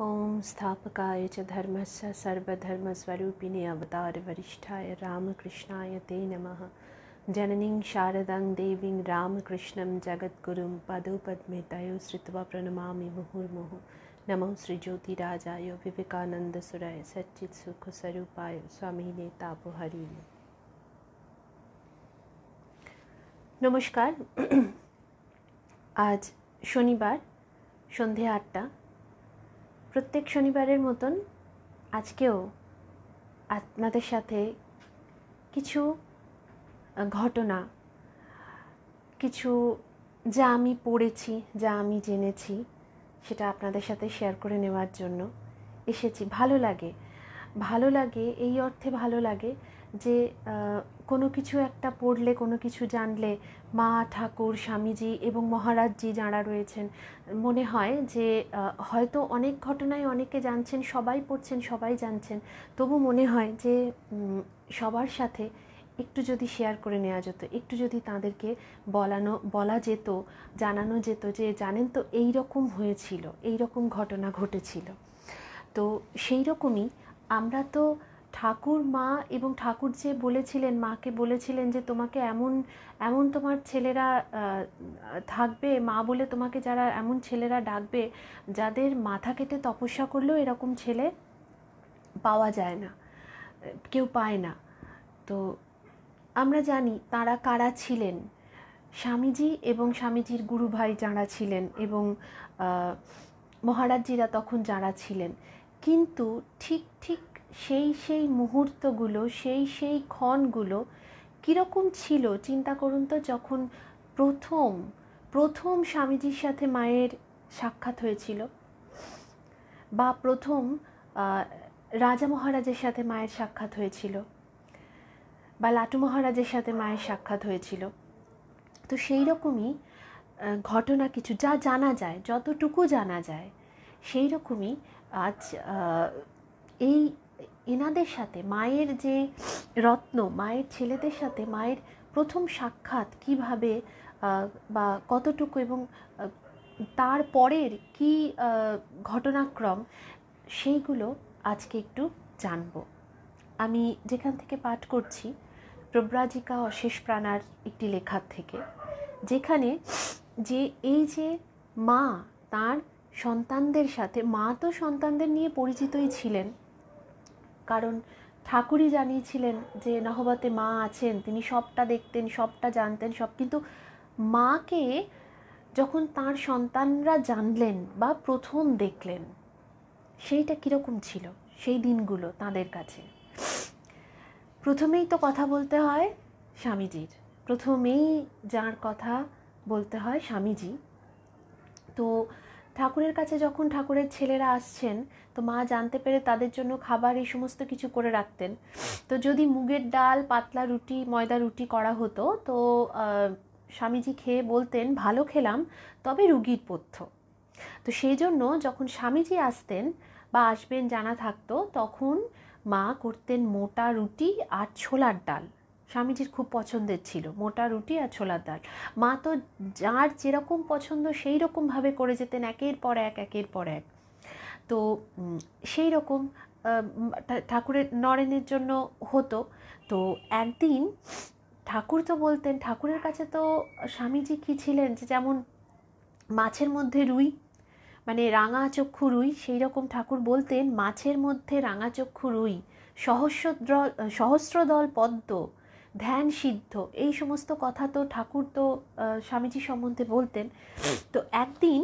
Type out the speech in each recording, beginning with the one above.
ओम स्थापकाय च धर्मस्य सर्वधर्मस्वरूपिणे अवतारवरिष्ठाय रामकृष्णाय ते नमः जननीं शारदां देवीं रामकृष्णं जगद्गुरुं पदोपद्मे तयो श्रुत्वा प्रणमामि मुहुर्मुहुः नमो श्रीज्योतिराजाय विवेकानन्दसुराय सच्चित्सुखस्वरूपाय स्वामी तापोहरिणे नमस्कार आज शनिवार সন্ধে আটটা প্রত্যেক শনিবারের মতন আজকেও আপনাদের সাথে কিছু ঘটনা কিছু যা আমি পড়েছি যা আমি জেনেছি সেটা আপনাদের সাথে শেয়ার করে নেওয়ার জন্য এসেছি ভালো লাগে ভালো লাগে এই অর্থে ভালো লাগে যে কোনো কিছু একটা পড়লে কোনো কিছু জানলে মা ঠাকুর স্বামীজি এবং মহারাজজি যাঁরা রয়েছেন মনে হয় যে হয়তো অনেক ঘটনায় অনেকে জানছেন সবাই পড়ছেন সবাই জানছেন তবু মনে হয় যে সবার সাথে একটু যদি শেয়ার করে নেওয়া যেত একটু যদি তাদেরকে বলানো বলা যেত জানানো যেত যে জানেন তো এই রকম হয়েছিল এই রকম ঘটনা ঘটেছিল তো সেই রকমই আমরা তো ঠাকুর মা এবং ঠাকুর যে বলেছিলেন মাকে বলেছিলেন যে তোমাকে এমন এমন তোমার ছেলেরা থাকবে মা বলে তোমাকে যারা এমন ছেলেরা ডাকবে যাদের মাথা কেটে তপস্যা করলেও এরকম ছেলে পাওয়া যায় না কেউ পায় না তো আমরা জানি তারা কারা ছিলেন স্বামীজি এবং স্বামীজির গুরুভাই যাঁরা ছিলেন এবং মহারাজজিরা তখন যাঁরা ছিলেন কিন্তু ঠিক ঠিক সেই সেই মুহূর্তগুলো সেই সেই ক্ষণগুলো কীরকম ছিল চিন্তা করুন তো যখন প্রথম প্রথম স্বামীজির সাথে মায়ের সাক্ষাৎ হয়েছিল বা প্রথম রাজা মহারাজের সাথে মায়ের সাক্ষাৎ হয়েছিল বা লাটু মহারাজের সাথে মায়ের সাক্ষাৎ হয়েছিল তো সেই রকমই ঘটনা কিছু যা জানা যায় যতটুকু জানা যায় সেই রকমই আজ এই এনাদের সাথে মায়ের যে রত্ন মায়ের ছেলেদের সাথে মায়ের প্রথম সাক্ষাৎ কিভাবে বা কতটুকু এবং তার পরের কি ঘটনাক্রম সেইগুলো আজকে একটু জানব আমি যেখান থেকে পাঠ করছি প্রব্রাজিকা অশেষ প্রাণার একটি লেখার থেকে যেখানে যে এই যে মা তার সন্তানদের সাথে মা তো সন্তানদের নিয়ে পরিচিতই ছিলেন কারণ ঠাকুরই জানিয়েছিলেন যে নহবতে মা আছেন তিনি সবটা দেখতেন সবটা জানতেন সব কিন্তু মাকে যখন তার সন্তানরা জানলেন বা প্রথম দেখলেন সেইটা কীরকম ছিল সেই দিনগুলো তাদের কাছে প্রথমেই তো কথা বলতে হয় স্বামীজির প্রথমেই যার কথা বলতে হয় স্বামীজি তো ঠাকুরের কাছে যখন ঠাকুরের ছেলেরা আসছেন তো মা জানতে পেরে তাদের জন্য খাবার এই সমস্ত কিছু করে রাখতেন তো যদি মুগের ডাল পাতলা রুটি ময়দা রুটি করা হতো তো স্বামীজি খেয়ে বলতেন ভালো খেলাম তবে রুগীর পথ্য তো সেই জন্য যখন স্বামীজি আসতেন বা আসবেন জানা থাকতো তখন মা করতেন মোটা রুটি আর ছোলার ডাল স্বামীজির খুব পছন্দের ছিল মোটা রুটি আর ছোলার ডাল মা তো যার যেরকম পছন্দ সেই রকমভাবে করে যেতেন একের পর এক একের পর এক তো সেই রকম ঠাকুরের নরেনের জন্য হতো তো একদিন ঠাকুর তো বলতেন ঠাকুরের কাছে তো স্বামীজি কী ছিলেন যে যেমন মাছের মধ্যে রুই মানে রাঙা চক্ষু রুই সেই রকম ঠাকুর বলতেন মাছের মধ্যে রাঙা চক্ষু রুই সহস্র দল সহস্রদল পদ্ম ধ্যান সিদ্ধ এই সমস্ত কথা তো ঠাকুর তো স্বামীজি সম্বন্ধে বলতেন তো একদিন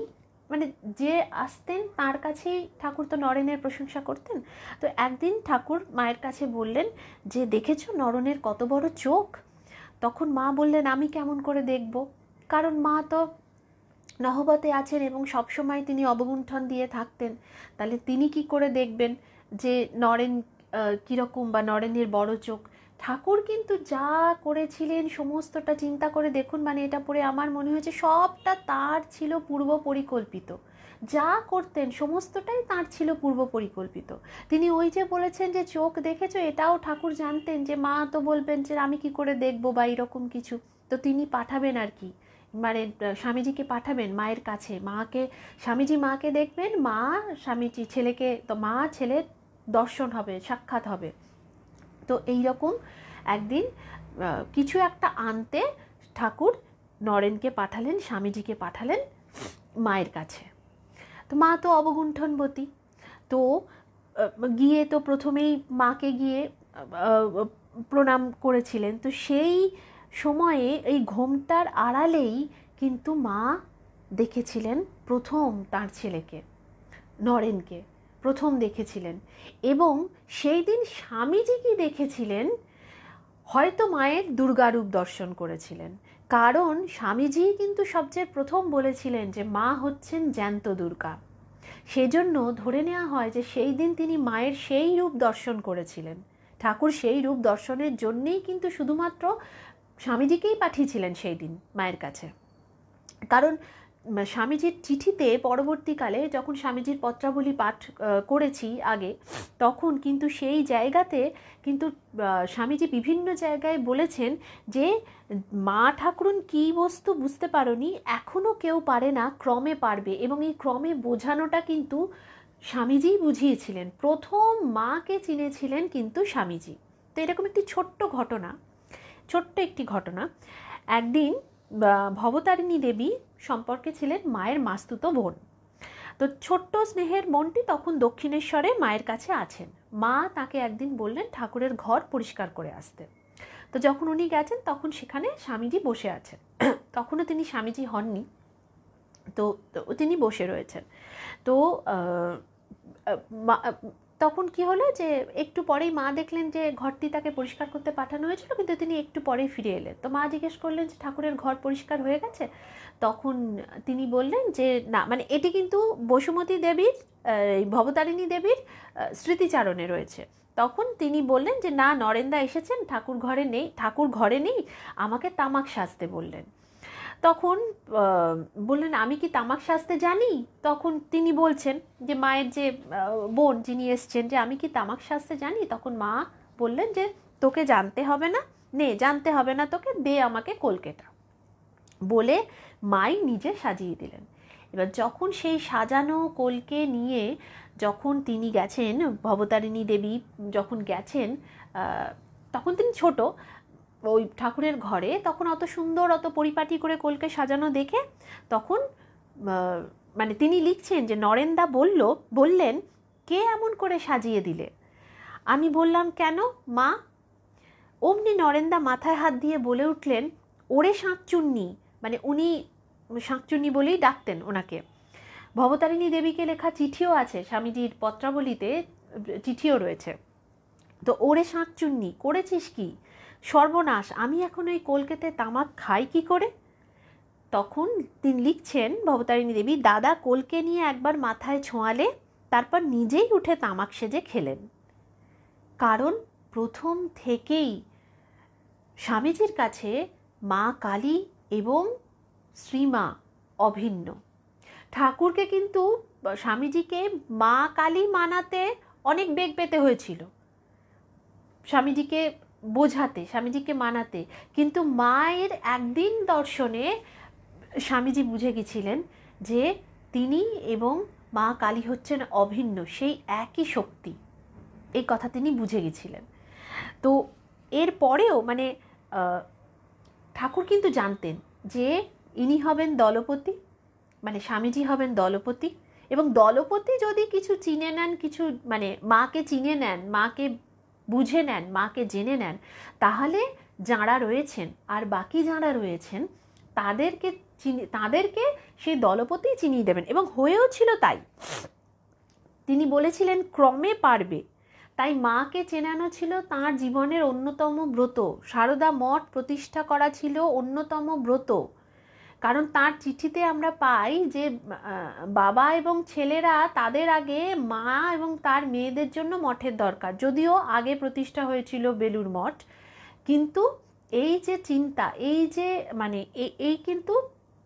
মানে যে আসতেন তার কাছেই ঠাকুর তো নরেনের প্রশংসা করতেন তো একদিন ঠাকুর মায়ের কাছে বললেন যে দেখেছো নরেনের কত বড় চোখ তখন মা বললেন আমি কেমন করে দেখব কারণ মা তো নহবতে আছেন এবং সবসময় তিনি অবগুণ্ঠন দিয়ে থাকতেন তাহলে তিনি কি করে দেখবেন যে নরেন কীরকম বা নরেনের বড় চোখ ঠাকুর কিন্তু যা করেছিলেন সমস্তটা চিন্তা করে দেখুন মানে এটা পড়ে আমার মনে হয়েছে সবটা তার ছিল পূর্ব পরিকল্পিত যা করতেন সমস্তটাই তাঁর ছিল পূর্ব পরিকল্পিত তিনি ওই যে বলেছেন যে চোখ দেখেছ এটাও ঠাকুর জানতেন যে মা তো বলবেন যে আমি কি করে দেখবো বা এরকম কিছু তো তিনি পাঠাবেন আর কি মানে স্বামীজিকে পাঠাবেন মায়ের কাছে মাকে স্বামীজি মাকে দেখবেন মা স্বামীজি ছেলেকে তো মা ছেলের দর্শন হবে সাক্ষাৎ হবে তো এই রকম একদিন কিছু একটা আনতে ঠাকুর নরেনকে পাঠালেন স্বামীজিকে পাঠালেন মায়ের কাছে তো মা তো অবগুণ্ঠনবতী তো গিয়ে তো প্রথমেই মাকে গিয়ে প্রণাম করেছিলেন তো সেই সময়ে এই ঘোমটার আড়ালেই কিন্তু মা দেখেছিলেন প্রথম তার ছেলেকে নরেনকে প্রথম দেখেছিলেন এবং সেই দিন কি দেখেছিলেন হয়তো মায়ের দুর্গারূপ দর্শন করেছিলেন কারণ স্বামীজি কিন্তু সবচেয়ে প্রথম বলেছিলেন যে মা হচ্ছেন জ্যান্ত দুর্গা সেজন্য ধরে নেওয়া হয় যে সেই দিন তিনি মায়ের সেই রূপ দর্শন করেছিলেন ঠাকুর সেই রূপ দর্শনের জন্যেই কিন্তু শুধুমাত্র স্বামীজিকেই পাঠিয়েছিলেন সেই দিন মায়ের কাছে কারণ স্বামীজির চিঠিতে পরবর্তীকালে যখন স্বামীজির পত্রাবলী পাঠ করেছি আগে তখন কিন্তু সেই জায়গাতে কিন্তু স্বামীজি বিভিন্ন জায়গায় বলেছেন যে মা ঠাকুরুন কী বস্তু বুঝতে পারি এখনও কেউ পারে না ক্রমে পারবে এবং এই ক্রমে বোঝানোটা কিন্তু স্বামীজিই বুঝিয়েছিলেন প্রথম মাকে চিনেছিলেন কিন্তু স্বামীজি তো এরকম একটি ছোট্ট ঘটনা ছোট্ট একটি ঘটনা একদিন ভবতারিণী দেবী সম্পর্কে ছিলেন মায়ের মাস্তুতো বোন তো ছোট্ট স্নেহের মনটি তখন দক্ষিণেশ্বরে মায়ের কাছে আছেন মা তাকে একদিন বললেন ঠাকুরের ঘর পরিষ্কার করে আসতে তো যখন উনি গেছেন তখন সেখানে স্বামীজি বসে আছেন তখনও তিনি স্বামীজি হননি তো তিনি বসে রয়েছেন তো তখন কি হলো যে একটু পরেই মা দেখলেন যে ঘরটি তাকে পরিষ্কার করতে পাঠানো হয়েছিল কিন্তু তিনি একটু পরেই ফিরে এলেন তো মা জিজ্ঞেস করলেন যে ঠাকুরের ঘর পরিষ্কার হয়ে গেছে তখন তিনি বললেন যে না মানে এটি কিন্তু বসুমতী দেবীর ভবতারিণী দেবীর স্মৃতিচারণে রয়েছে তখন তিনি বললেন যে না নরেন্দা এসেছেন ঠাকুর ঘরে নেই ঠাকুর ঘরে নেই আমাকে তামাক সাজতে বললেন তখন বললেন আমি কি তামাক সাজতে জানি তখন তিনি বলছেন যে মায়ের যে বোন যিনি এসছেন যে আমি কি তামাক সাজতে জানি তখন মা বললেন যে তোকে জানতে হবে না নে জানতে হবে না তোকে দে আমাকে কলকেটা বলে মাই নিজে সাজিয়ে দিলেন এবার যখন সেই সাজানো কোলকে নিয়ে যখন তিনি গেছেন ভবতারিণী দেবী যখন গেছেন তখন তিনি ছোট ওই ঠাকুরের ঘরে তখন অত সুন্দর অত পরিপাটি করে কোলকে সাজানো দেখে তখন মানে তিনি লিখছেন যে নরেন্দা বলল বললেন কে এমন করে সাজিয়ে দিলে আমি বললাম কেন মা অমনি নরেন্দা মাথায় হাত দিয়ে বলে উঠলেন ওরে চুন্নি মানে উনি শাঁকচুনি বলেই ডাকতেন ওনাকে ভবতারিণী দেবীকে লেখা চিঠিও আছে স্বামীজির পত্রাবলিতে চিঠিও রয়েছে তো ওরে শাঁকচুন্নি করেছিস কি সর্বনাশ আমি এখন ওই কলকেতে তামাক খাই কি করে তখন তিনি লিখছেন ভবতারিণী দেবী দাদা কলকে নিয়ে একবার মাথায় ছোঁয়ালে তারপর নিজেই উঠে তামাক সেজে খেলেন কারণ প্রথম থেকেই স্বামীজির কাছে মা কালী এবং শ্রীমা অভিন্ন ঠাকুরকে কিন্তু স্বামীজিকে মা কালী মানাতে অনেক বেগ পেতে হয়েছিল স্বামীজিকে বোঝাতে স্বামীজিকে মানাতে কিন্তু মায়ের একদিন দর্শনে স্বামীজি বুঝে গেছিলেন যে তিনি এবং মা কালী হচ্ছেন অভিন্ন সেই একই শক্তি এই কথা তিনি বুঝে গেছিলেন তো এর পরেও মানে ঠাকুর কিন্তু জানতেন যে ইনি হবেন দলপতি মানে স্বামীজি হবেন দলপতি এবং দলপতি যদি কিছু চিনে নেন কিছু মানে মাকে চিনে নেন মাকে বুঝে নেন মাকে জেনে নেন তাহলে যাঁরা রয়েছেন আর বাকি যাঁরা রয়েছেন তাদেরকে চিনি তাদেরকে সেই দলপতি চিনিয়ে দেবেন এবং হয়েও ছিল তাই তিনি বলেছিলেন ক্রমে পারবে তাই মাকে চেনানো ছিল তাঁর জীবনের অন্যতম ব্রত সারদা মঠ প্রতিষ্ঠা করা ছিল অন্যতম ব্রত কারণ তার চিঠিতে আমরা পাই যে বাবা এবং ছেলেরা তাদের আগে মা এবং তার মেয়েদের জন্য মঠের দরকার যদিও আগে প্রতিষ্ঠা হয়েছিল বেলুর মঠ কিন্তু এই যে চিন্তা এই যে মানে এই কিন্তু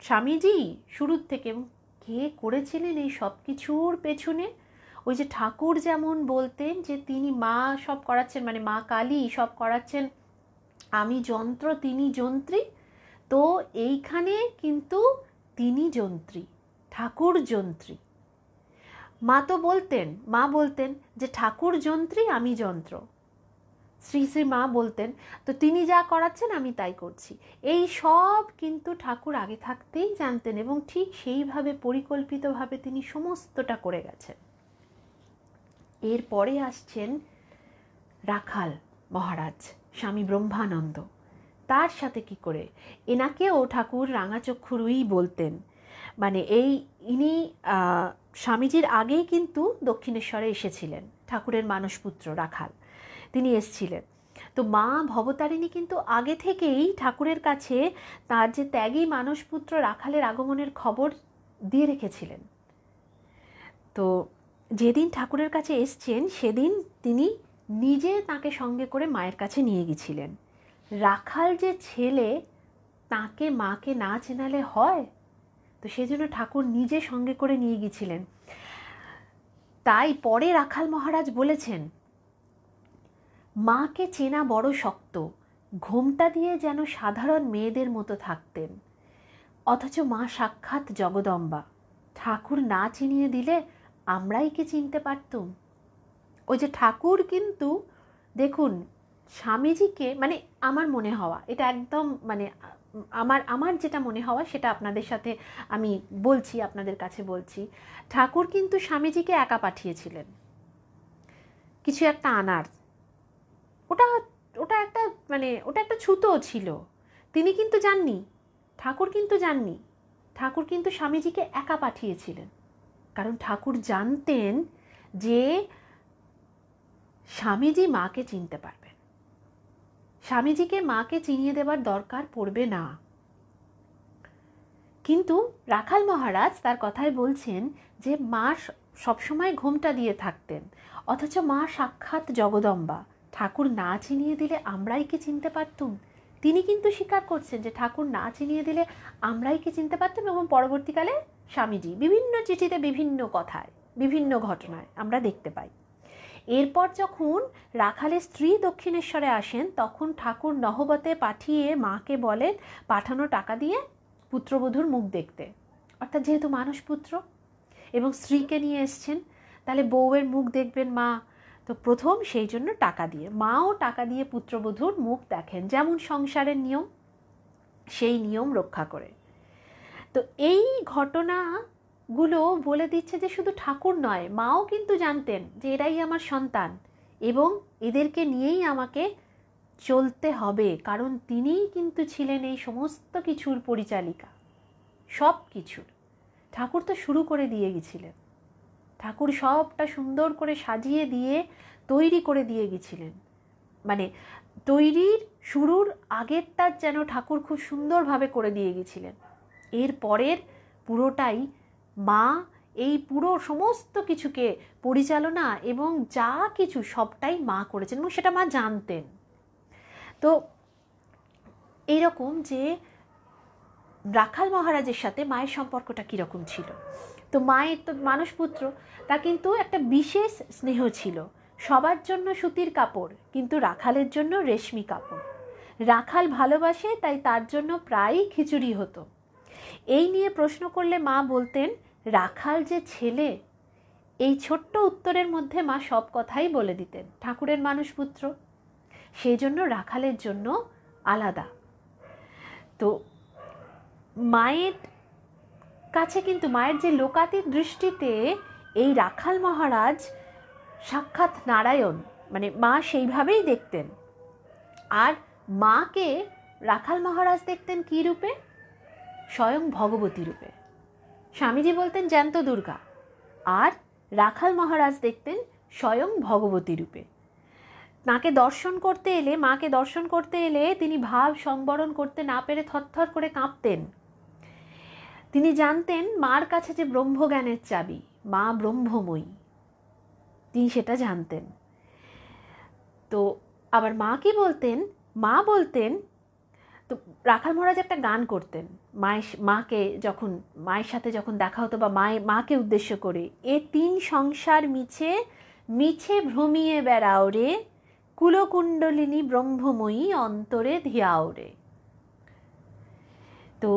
স্বামীজি শুরুর থেকে কে করেছিলেন এই সব কিছুর পেছনে ওই যে ঠাকুর যেমন বলতেন যে তিনি মা সব করাচ্ছেন মানে মা কালী সব করাচ্ছেন আমি যন্ত্র তিনি যন্ত্রী তো এইখানে কিন্তু তিনি যন্ত্রী ঠাকুর যন্ত্রী মা তো বলতেন মা বলতেন যে ঠাকুর যন্ত্রী আমি যন্ত্র শ্রী শ্রী মা বলতেন তো তিনি যা করাচ্ছেন আমি তাই করছি এই সব কিন্তু ঠাকুর আগে থাকতেই জানতেন এবং ঠিক সেইভাবে পরিকল্পিতভাবে তিনি সমস্তটা করে গেছেন এরপরে আসছেন রাখাল মহারাজ স্বামী ব্রহ্মানন্দ তার সাথে কি করে এনাকেও ঠাকুর রাঙাচক্ষুরুই বলতেন মানে এই ইনি স্বামীজির আগেই কিন্তু দক্ষিণেশ্বরে এসেছিলেন ঠাকুরের পুত্র রাখাল তিনি এসছিলেন তো মা ভবতারিণী কিন্তু আগে থেকেই ঠাকুরের কাছে তার যে ত্যাগী পুত্র রাখালের আগমনের খবর দিয়ে রেখেছিলেন তো যেদিন ঠাকুরের কাছে এসছেন সেদিন তিনি নিজে তাকে সঙ্গে করে মায়ের কাছে নিয়ে গেছিলেন রাখাল যে ছেলে তাকে মাকে না চেনালে হয় তো সেই জন্য ঠাকুর নিজে সঙ্গে করে নিয়ে গিয়েছিলেন তাই পরে রাখাল মহারাজ বলেছেন মাকে চেনা বড় শক্ত ঘোমটা দিয়ে যেন সাধারণ মেয়েদের মতো থাকতেন অথচ মা সাক্ষাৎ জগদম্বা ঠাকুর না চিনিয়ে দিলে আমরাই কি চিনতে পারতুম ওই যে ঠাকুর কিন্তু দেখুন স্বামীজিকে মানে আমার মনে হওয়া এটা একদম মানে আমার আমার যেটা মনে হওয়া সেটা আপনাদের সাথে আমি বলছি আপনাদের কাছে বলছি ঠাকুর কিন্তু স্বামীজিকে একা পাঠিয়েছিলেন কিছু একটা আনার ওটা ওটা একটা মানে ওটা একটা ছুতো ছিল তিনি কিন্তু জাননি ঠাকুর কিন্তু জাননি ঠাকুর কিন্তু স্বামীজিকে একা পাঠিয়েছিলেন কারণ ঠাকুর জানতেন যে স্বামীজি মাকে চিনতে পারবে স্বামীজিকে মাকে চিনিয়ে দেবার দরকার পড়বে না কিন্তু রাখাল মহারাজ তার কথায় বলছেন যে মা সবসময় ঘোমটা দিয়ে থাকতেন অথচ মা সাক্ষাৎ জগদম্বা ঠাকুর না চিনিয়ে দিলে আমরাই কি চিনতে পারতুম তিনি কিন্তু স্বীকার করছেন যে ঠাকুর না চিনিয়ে দিলে আমরাই কি চিনতে পারতাম এবং পরবর্তীকালে স্বামীজি বিভিন্ন চিঠিতে বিভিন্ন কথায় বিভিন্ন ঘটনায় আমরা দেখতে পাই এরপর যখন রাখালের স্ত্রী দক্ষিণেশ্বরে আসেন তখন ঠাকুর নহবতে পাঠিয়ে মাকে বলেন পাঠানো টাকা দিয়ে পুত্রবধূর মুখ দেখতে অর্থাৎ যেহেতু মানুষ পুত্র এবং স্ত্রীকে নিয়ে এসছেন তাহলে বউয়ের মুখ দেখবেন মা তো প্রথম সেই জন্য টাকা দিয়ে মাও টাকা দিয়ে পুত্রবধূর মুখ দেখেন যেমন সংসারের নিয়ম সেই নিয়ম রক্ষা করে তো এই ঘটনা গুলো বলে দিচ্ছে যে শুধু ঠাকুর নয় মাও কিন্তু জানতেন যে এরাই আমার সন্তান এবং এদেরকে নিয়েই আমাকে চলতে হবে কারণ তিনিই কিন্তু ছিলেন এই সমস্ত কিছুর পরিচালিকা সব কিছুর ঠাকুর তো শুরু করে দিয়ে গেছিলেন ঠাকুর সবটা সুন্দর করে সাজিয়ে দিয়ে তৈরি করে দিয়ে গেছিলেন মানে তৈরির শুরুর আগেরটা যেন ঠাকুর খুব সুন্দরভাবে করে দিয়ে গেছিলেন এর পরের পুরোটাই মা এই পুরো সমস্ত কিছুকে পরিচালনা এবং যা কিছু সবটাই মা করেছেন এবং সেটা মা জানতেন তো এইরকম যে রাখাল মহারাজের সাথে মায়ের সম্পর্কটা কীরকম ছিল তো মায়ের তো পুত্র তা কিন্তু একটা বিশেষ স্নেহ ছিল সবার জন্য সুতির কাপড় কিন্তু রাখালের জন্য রেশমি কাপড় রাখাল ভালোবাসে তাই তার জন্য প্রায়ই খিচুড়ি হতো এই নিয়ে প্রশ্ন করলে মা বলতেন রাখাল যে ছেলে এই ছোট্ট উত্তরের মধ্যে মা সব কথাই বলে দিতেন ঠাকুরের মানুষ পুত্র সেই জন্য রাখালের জন্য আলাদা তো মায়ের কাছে কিন্তু মায়ের যে লোকাতীত দৃষ্টিতে এই রাখাল মহারাজ সাক্ষাৎ নারায়ণ মানে মা সেইভাবেই দেখতেন আর মাকে রাখাল মহারাজ দেখতেন কী রূপে স্বয়ং ভগবতী রূপে স্বামীজি বলতেন জ্যান্ত দুর্গা আর রাখাল মহারাজ দেখতেন স্বয়ং ভগবতী রূপে মাকে দর্শন করতে এলে মাকে দর্শন করতে এলে তিনি ভাব সম্বরণ করতে না পেরে থরথর করে কাঁপতেন তিনি জানতেন মার কাছে যে ব্রহ্মজ্ঞানের চাবি মা ব্রহ্মময়ী তিনি সেটা জানতেন তো আবার মা কি বলতেন মা বলতেন তো রাখাল মহারাজ একটা গান করতেন মায়ের মাকে যখন মায়ের সাথে যখন দেখা হতো বা মায়ের মাকে উদ্দেশ্য করে এ তিন সংসার মিছে মিছে ভ্রমিয়ে বেড়াও রে কুলকুণ্ডলিনী ব্রহ্মময়ী অন্তরে ধিয়াও রে তো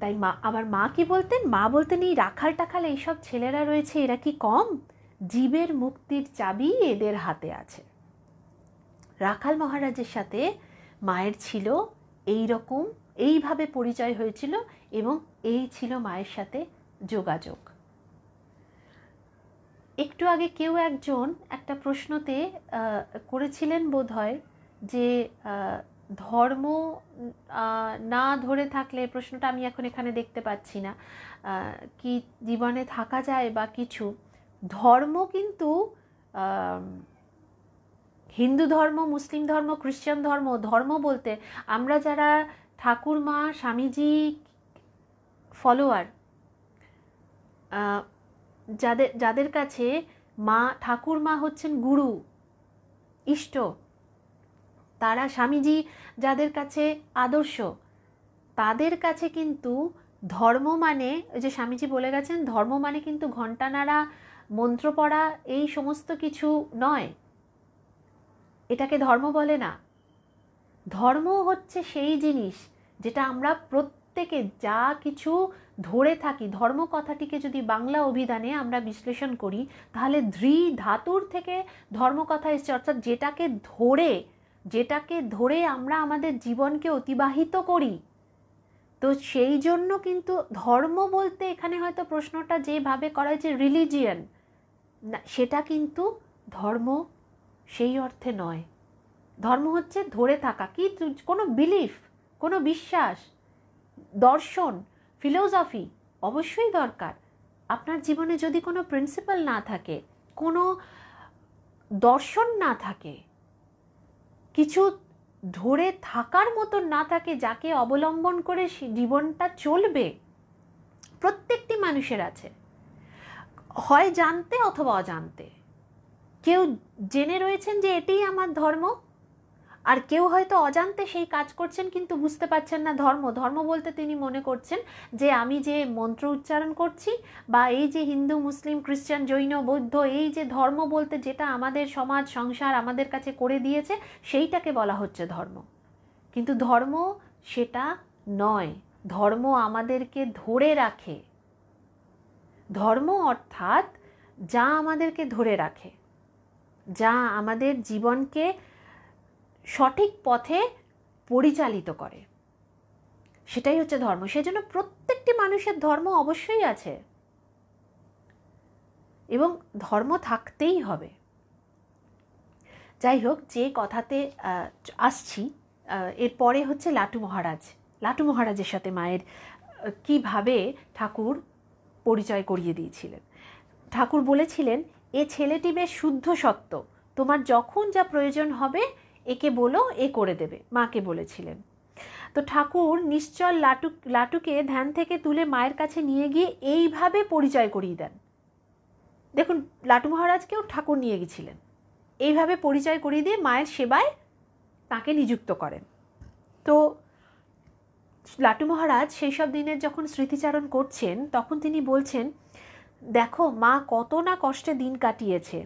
তাই মা আবার মা কি বলতেন মা বলতেন এই রাখাল টাখাল এইসব ছেলেরা রয়েছে এরা কি কম জীবের মুক্তির চাবি এদের হাতে আছে রাখাল মহারাজের সাথে মায়ের ছিল এই রকম এইভাবে পরিচয় হয়েছিল এবং এই ছিল মায়ের সাথে যোগাযোগ একটু আগে কেউ একজন একটা প্রশ্নতে করেছিলেন বোধ হয় যে ধর্ম না ধরে থাকলে প্রশ্নটা আমি এখন এখানে দেখতে পাচ্ছি না কি জীবনে থাকা যায় বা কিছু ধর্ম কিন্তু হিন্দু ধর্ম মুসলিম ধর্ম খ্রিশ্চান ধর্ম ধর্ম বলতে আমরা যারা ঠাকুরমা স্বামীজি ফলোয়ার যাদের যাদের কাছে মা ঠাকুর মা হচ্ছেন গুরু ইষ্ট তারা স্বামীজি যাদের কাছে আদর্শ তাদের কাছে কিন্তু ধর্ম মানে ওই যে স্বামীজি বলে গেছেন ধর্ম মানে কিন্তু ঘণ্টানাড়া মন্ত্র পড়া এই সমস্ত কিছু নয় এটাকে ধর্ম বলে না ধর্ম হচ্ছে সেই জিনিস যেটা আমরা প্রত্যেকে যা কিছু ধরে থাকি ধর্ম কথাটিকে যদি বাংলা অভিধানে আমরা বিশ্লেষণ করি তাহলে ধৃ ধাতুর থেকে ধর্ম কথা এসছে অর্থাৎ যেটাকে ধরে যেটাকে ধরে আমরা আমাদের জীবনকে অতিবাহিত করি তো সেই জন্য কিন্তু ধর্ম বলতে এখানে হয়তো প্রশ্নটা যেভাবে করা হয়েছে রিলিজিয়ান না সেটা কিন্তু ধর্ম সেই অর্থে নয় ধর্ম হচ্ছে ধরে থাকা কি কোনো বিলিফ কোনো বিশ্বাস দর্শন ফিলোসফি অবশ্যই দরকার আপনার জীবনে যদি কোনো প্রিন্সিপাল না থাকে কোনো দর্শন না থাকে কিছু ধরে থাকার মতো না থাকে যাকে অবলম্বন করে জীবনটা চলবে প্রত্যেকটি মানুষের আছে হয় জানতে অথবা অজান্তে কেউ জেনে রয়েছেন যে এটাই আমার ধর্ম আর কেউ হয়তো অজান্তে সেই কাজ করছেন কিন্তু বুঝতে পারছেন না ধর্ম ধর্ম বলতে তিনি মনে করছেন যে আমি যে মন্ত্র উচ্চারণ করছি বা এই যে হিন্দু মুসলিম খ্রিস্টান জৈন বৌদ্ধ এই যে ধর্ম বলতে যেটা আমাদের সমাজ সংসার আমাদের কাছে করে দিয়েছে সেইটাকে বলা হচ্ছে ধর্ম কিন্তু ধর্ম সেটা নয় ধর্ম আমাদেরকে ধরে রাখে ধর্ম অর্থাৎ যা আমাদেরকে ধরে রাখে যা আমাদের জীবনকে সঠিক পথে পরিচালিত করে সেটাই হচ্ছে ধর্ম সেজন্য প্রত্যেকটি মানুষের ধর্ম অবশ্যই আছে এবং ধর্ম থাকতেই হবে যাই হোক যে কথাতে আসছি এরপরে হচ্ছে লাটু মহারাজ লাটু মহারাজের সাথে মায়ের কিভাবে ঠাকুর পরিচয় করিয়ে দিয়েছিলেন ঠাকুর বলেছিলেন এ ছেলেটি বেশ শুদ্ধ সত্য তোমার যখন যা প্রয়োজন হবে একে বলো এ করে দেবে মাকে বলেছিলেন তো ঠাকুর নিশ্চল লাটু লাটুকে ধ্যান থেকে তুলে মায়ের কাছে নিয়ে গিয়ে এইভাবে পরিচয় করিয়ে দেন দেখুন লাটু মহারাজকেও ঠাকুর নিয়ে গেছিলেন এইভাবে পরিচয় করিয়ে দিয়ে মায়ের সেবায় তাকে নিযুক্ত করেন তো লাটু মহারাজ সেই সব দিনের যখন স্মৃতিচারণ করছেন তখন তিনি বলছেন দেখো মা কত না কষ্টে দিন কাটিয়েছে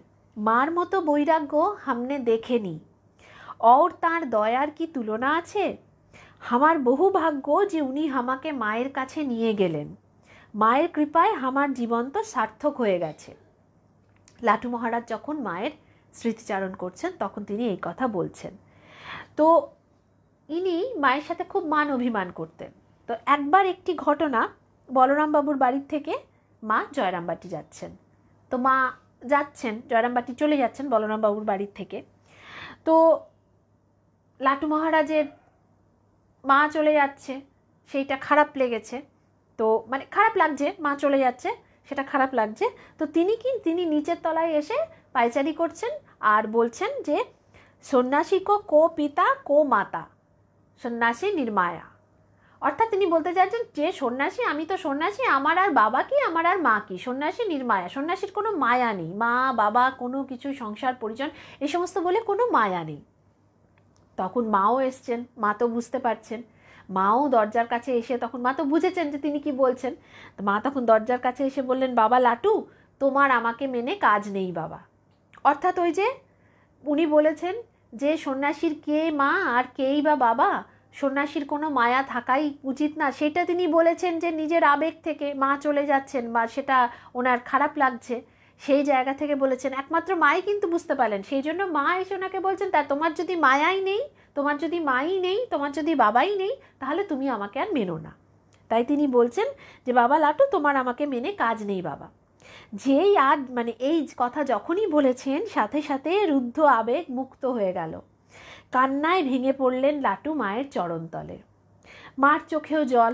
মার মতো বৈরাগ্য হামনে দেখেনি অর তার দয়ার কি তুলনা আছে আমার বহু ভাগ্য যে উনি আমাকে মায়ের কাছে নিয়ে গেলেন মায়ের কৃপায় আমার জীবন তো সার্থক হয়ে গেছে লাটু মহারাজ যখন মায়ের স্মৃতিচারণ করছেন তখন তিনি এই কথা বলছেন তো ইনি মায়ের সাথে খুব মান অভিমান করতেন তো একবার একটি ঘটনা বলরামবাবুর বাড়ির থেকে মা জয়রামবাটি যাচ্ছেন তো মা যাচ্ছেন জয়রামবাটি চলে যাচ্ছেন বলরামবাবুর বাড়ির থেকে তো লাটু মহারাজের মা চলে যাচ্ছে সেইটা খারাপ লেগেছে তো মানে খারাপ লাগছে মা চলে যাচ্ছে সেটা খারাপ লাগছে তো তিনি কি তিনি নিচের তলায় এসে পায়চারি করছেন আর বলছেন যে সন্ন্যাসী কো কো পিতা কো মাতা সন্ন্যাসী নির্মায়া অর্থাৎ তিনি বলতে চাইছেন যে সন্ন্যাসী আমি তো সন্ন্যাসী আমার আর বাবা কি আমার আর মা কি সন্ন্যাসী নির্মায়া সন্ন্যাসীর কোনো মায়া নেই মা বাবা কোনো কিছু সংসার পরিজন এ সমস্ত বলে কোনো মায়া নেই তখন মাও এসছেন মা তো বুঝতে পারছেন মাও দরজার কাছে এসে তখন মা তো বুঝেছেন যে তিনি কি বলছেন মা তখন দরজার কাছে এসে বললেন বাবা লাটু তোমার আমাকে মেনে কাজ নেই বাবা অর্থাৎ ওই যে উনি বলেছেন যে সন্ন্যাসীর কে মা আর কেই বা বাবা সন্ন্যাসীর কোনো মায়া থাকাই উচিত না সেটা তিনি বলেছেন যে নিজের আবেগ থেকে মা চলে যাচ্ছেন বা সেটা ওনার খারাপ লাগছে সেই জায়গা থেকে বলেছেন একমাত্র মাই কিন্তু বুঝতে পারলেন সেই জন্য মা এসে ওনাকে বলছেন তা তোমার যদি মায়াই নেই তোমার যদি মাই নেই তোমার যদি বাবাই নেই তাহলে তুমি আমাকে আর মেনো না তাই তিনি বলছেন যে বাবা লাটু তোমার আমাকে মেনে কাজ নেই বাবা যেই আজ মানে এই কথা যখনই বলেছেন সাথে সাথে রুদ্ধ আবেগ মুক্ত হয়ে গেল কান্নায় ভেঙে পড়লেন লাটু মায়ের চরণতলে মার চোখেও জল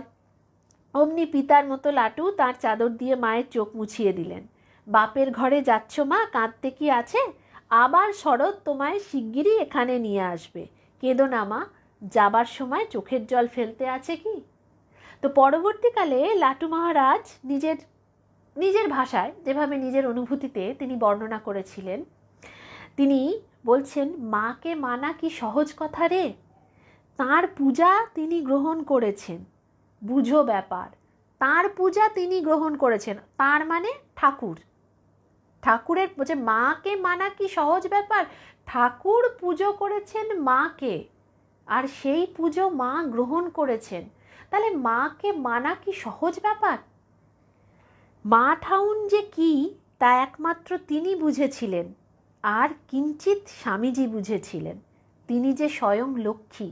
অমনি পিতার মতো লাটু তার চাদর দিয়ে মায়ের চোখ মুছিয়ে দিলেন বাপের ঘরে যাচ্ছ মা কাঁদতে কি আছে আবার শরৎ তোমায় শিগগিরই এখানে নিয়ে আসবে কেঁদো না মা যাবার সময় চোখের জল ফেলতে আছে কি তো পরবর্তীকালে লাটু মহারাজ নিজের নিজের ভাষায় যেভাবে নিজের অনুভূতিতে তিনি বর্ণনা করেছিলেন তিনি বলছেন মাকে মানা কি সহজ কথা রে তাঁর পূজা তিনি গ্রহণ করেছেন বুঝো ব্যাপার তাঁর পূজা তিনি গ্রহণ করেছেন তার মানে ঠাকুর ঠাকুরের যে মাকে মানা কি সহজ ব্যাপার ঠাকুর পুজো করেছেন মাকে আর সেই পুজো মা গ্রহণ করেছেন তাহলে মাকে মানা কি সহজ ব্যাপার মা ঠাউন যে কি তা একমাত্র তিনি বুঝেছিলেন আর কিঞ্চিত স্বামীজি বুঝেছিলেন তিনি যে স্বয়ং লক্ষ্মী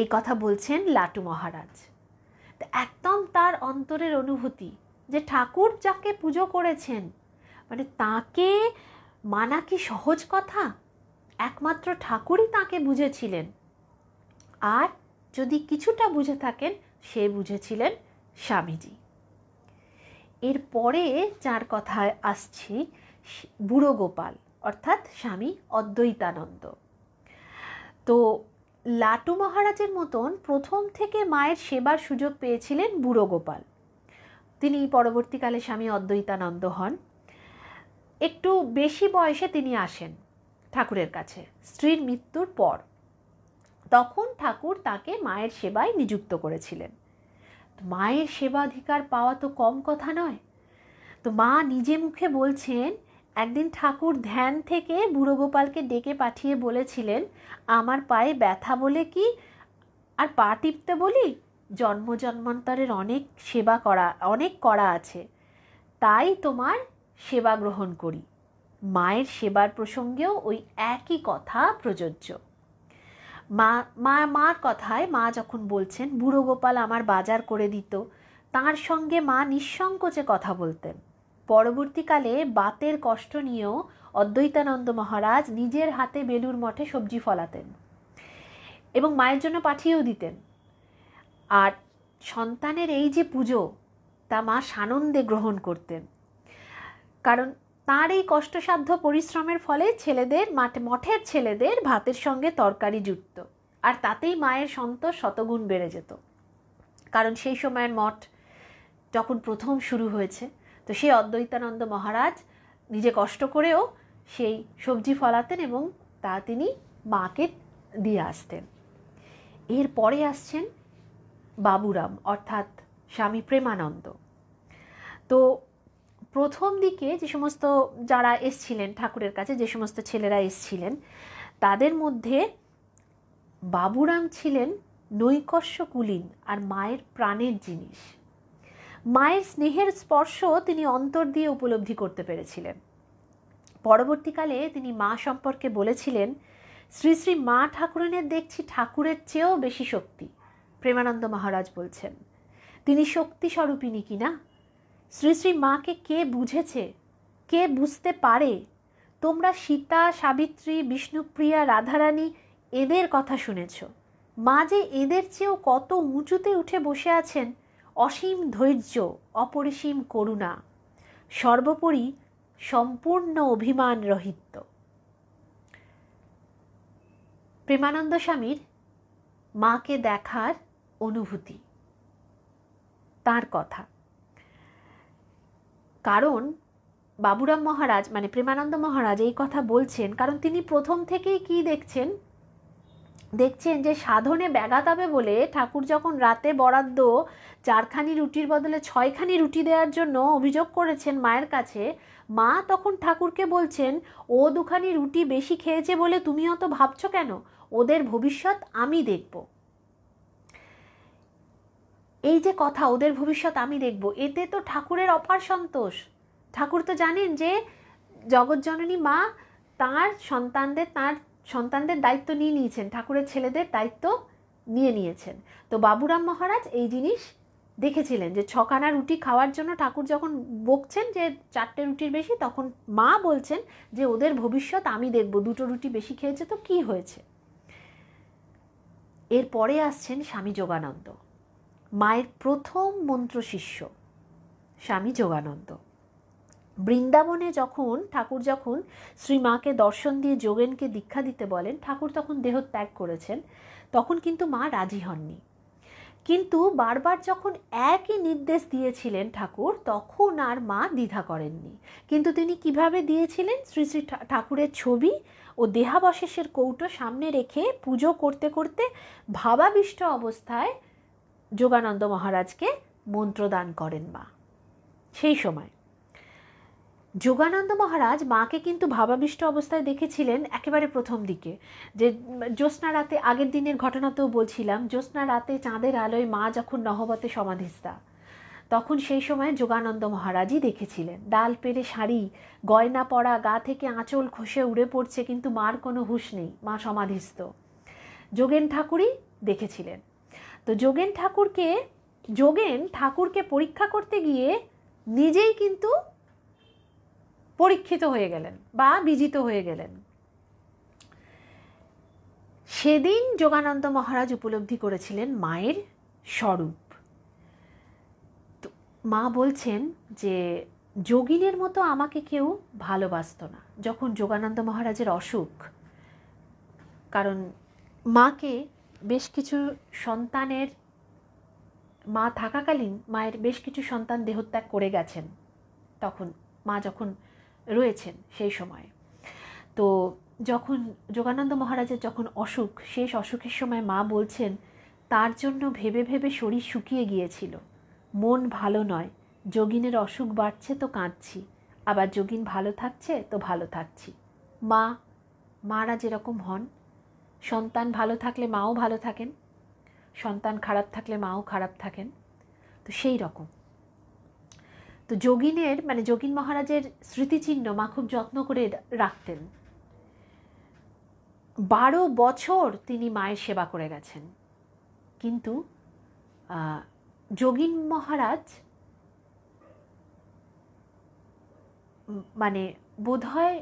এই কথা বলছেন লাটু মহারাজ একদম তার অন্তরের অনুভূতি যে ঠাকুর যাকে পুজো করেছেন মানে তাকে মানা কি সহজ কথা একমাত্র ঠাকুরই তাকে বুঝেছিলেন আর যদি কিছুটা বুঝে থাকেন সে বুঝেছিলেন স্বামীজি এরপরে যার কথায় আসছি বুড়ো গোপাল অর্থাৎ স্বামী অদ্বৈতানন্দ তো লাটু মহারাজের মতন প্রথম থেকে মায়ের সেবার সুযোগ পেয়েছিলেন বুড়ো গোপাল তিনি পরবর্তীকালে স্বামী অদ্বৈতানন্দ হন একটু বেশি বয়সে তিনি আসেন ঠাকুরের কাছে স্ত্রীর মৃত্যুর পর তখন ঠাকুর তাকে মায়ের সেবায় নিযুক্ত করেছিলেন মায়ের সেবাধিকার পাওয়া তো কম কথা নয় তো মা নিজে মুখে বলছেন একদিন ঠাকুর ধ্যান থেকে বুড়ো গোপালকে ডেকে পাঠিয়ে বলেছিলেন আমার পায়ে ব্যথা বলে কি আর পা টিপতে বলি জন্ম জন্মান্তরের অনেক সেবা করা অনেক করা আছে তাই তোমার সেবা গ্রহণ করি মায়ের সেবার প্রসঙ্গেও ওই একই কথা প্রযোজ্য মা মা মার কথায় মা যখন বলছেন বুড়ো গোপাল আমার বাজার করে দিত তার সঙ্গে মা নিঃসংকোচে কথা বলতেন পরবর্তীকালে বাতের কষ্ট নিয়েও অদ্বৈতানন্দ মহারাজ নিজের হাতে বেলুর মঠে সবজি ফলাতেন এবং মায়ের জন্য পাঠিয়েও দিতেন আর সন্তানের এই যে পুজো তা মা সানন্দে গ্রহণ করতেন কারণ তার এই কষ্টসাধ্য পরিশ্রমের ফলে ছেলেদের মাঠে মঠের ছেলেদের ভাতের সঙ্গে তরকারি যুক্ত আর তাতেই মায়ের সন্তোষ শতগুণ বেড়ে যেত কারণ সেই সময়ের মঠ যখন প্রথম শুরু হয়েছে তো সেই অদ্বৈতানন্দ মহারাজ নিজে কষ্ট করেও সেই সবজি ফলাতেন এবং তা তিনি মাকে দিয়ে আসতেন এরপরে আসছেন বাবুরাম অর্থাৎ স্বামী প্রেমানন্দ তো প্রথম দিকে যে সমস্ত যারা এসছিলেন ঠাকুরের কাছে যে সমস্ত ছেলেরা এসছিলেন তাদের মধ্যে বাবুরাম ছিলেন নৈকস্য কুলীন আর মায়ের প্রাণের জিনিস মায়ের স্নেহের স্পর্শ তিনি অন্তর দিয়ে উপলব্ধি করতে পেরেছিলেন পরবর্তীকালে তিনি মা সম্পর্কে বলেছিলেন শ্রী শ্রী মা ঠাকুরনের দেখছি ঠাকুরের চেয়েও বেশি শক্তি প্রেমানন্দ মহারাজ বলছেন তিনি শক্তি স্বরূপিনী কিনা শ্রী শ্রী মাকে কে বুঝেছে কে বুঝতে পারে তোমরা সীতা সাবিত্রী বিষ্ণুপ্রিয়া রাধারানী এদের কথা শুনেছ মা যে এদের চেয়েও কত উঁচুতে উঠে বসে আছেন অসীম ধৈর্য অপরিসীম করুণা সর্বোপরি সম্পূর্ণ অভিমান রহিত্য প্রেমানন্দ স্বামীর মাকে দেখার অনুভূতি তার কথা কারণ বাবুরাম মহারাজ মানে প্রেমানন্দ মহারাজ এই কথা বলছেন কারণ তিনি প্রথম থেকেই কি দেখছেন দেখছেন যে সাধনে ব্যাঘাত হবে বলে ঠাকুর যখন রাতে বরাদ্দ চারখানি রুটির বদলে ছয়খানি রুটি দেওয়ার জন্য অভিযোগ করেছেন মায়ের কাছে মা তখন ঠাকুরকে বলছেন ও দুখানি রুটি বেশি খেয়েছে বলে তুমি অত ভাবছ কেন ওদের ভবিষ্যৎ আমি দেখব এই যে কথা ওদের ভবিষ্যৎ আমি দেখব এতে তো ঠাকুরের অপার সন্তোষ ঠাকুর তো জানেন যে জগৎজননী মা তার সন্তানদের তার সন্তানদের দায়িত্ব নিয়ে নিয়েছেন ঠাকুরের ছেলেদের দায়িত্ব নিয়ে নিয়েছেন তো বাবুরাম মহারাজ এই জিনিস দেখেছিলেন যে ছখানা রুটি খাওয়ার জন্য ঠাকুর যখন বকছেন যে চারটে রুটির বেশি তখন মা বলছেন যে ওদের ভবিষ্যৎ আমি দেখব দুটো রুটি বেশি খেয়েছে তো কি হয়েছে এরপরে আসছেন স্বামী যোগানন্দ মায়ের প্রথম মন্ত্র শিষ্য স্বামী যোগানন্দ বৃন্দাবনে যখন ঠাকুর যখন শ্রীমাকে দর্শন দিয়ে যোগেনকে দীক্ষা দিতে বলেন ঠাকুর তখন দেহ ত্যাগ করেছেন তখন কিন্তু মা রাজি হননি কিন্তু বারবার যখন একই নির্দেশ দিয়েছিলেন ঠাকুর তখন আর মা দ্বিধা করেননি কিন্তু তিনি কিভাবে দিয়েছিলেন শ্রী শ্রী ঠাকুরের ছবি ও দেহাবশেষের কৌটো সামনে রেখে পুজো করতে করতে ভাবাবিষ্ট অবস্থায় যোগানন্দ মহারাজকে মন্ত্রদান করেন মা সেই সময় যোগানন্দ মহারাজ মাকে কিন্তু ভাবাবিষ্ট অবস্থায় দেখেছিলেন একেবারে প্রথম দিকে যে জ্যোৎস্না রাতে আগের দিনের ঘটনাতেও বলছিলাম জ্যোৎস্না রাতে চাঁদের আলোয় মা যখন নহবতে সমাধিস্তা তখন সেই সময় যোগানন্দ মহারাজই দেখেছিলেন ডাল পেরে শাড়ি গয়না পরা গা থেকে আঁচল খসে উড়ে পড়ছে কিন্তু মার কোনো হুশ নেই মা সমাধিস্থ যোগেন ঠাকুরই দেখেছিলেন তো যোগেন ঠাকুরকে যোগেন ঠাকুরকে পরীক্ষা করতে গিয়ে নিজেই কিন্তু পরীক্ষিত হয়ে গেলেন বা বিজিত হয়ে গেলেন সেদিন যোগানন্দ মহারাজ উপলব্ধি করেছিলেন মায়ের স্বরূপ তো মা বলছেন যে যোগিনের মতো আমাকে কেউ ভালোবাসত না যখন যোগানন্দ মহারাজের অসুখ কারণ মাকে বেশ কিছু সন্তানের মা থাকাকালীন মায়ের বেশ কিছু সন্তান দেহত্যাগ করে গেছেন তখন মা যখন রয়েছেন সেই সময়ে তো যখন যোগানন্দ মহারাজের যখন অসুখ শেষ অসুখের সময় মা বলছেন তার জন্য ভেবে ভেবে শরীর শুকিয়ে গিয়েছিল মন ভালো নয় যোগিনের অসুখ বাড়ছে তো কাঁদছি আবার যোগিন ভালো থাকছে তো ভালো থাকছি মা মারা যেরকম হন সন্তান ভালো থাকলে মাও ভালো থাকেন সন্তান খারাপ থাকলে মাও খারাপ থাকেন তো সেই রকম তো যোগিনের মানে যোগিন মহারাজের স্মৃতিচিহ্ন মা খুব যত্ন করে রাখতেন বারো বছর তিনি মায়ের সেবা করে গেছেন কিন্তু যোগিন মহারাজ মানে বোধহয়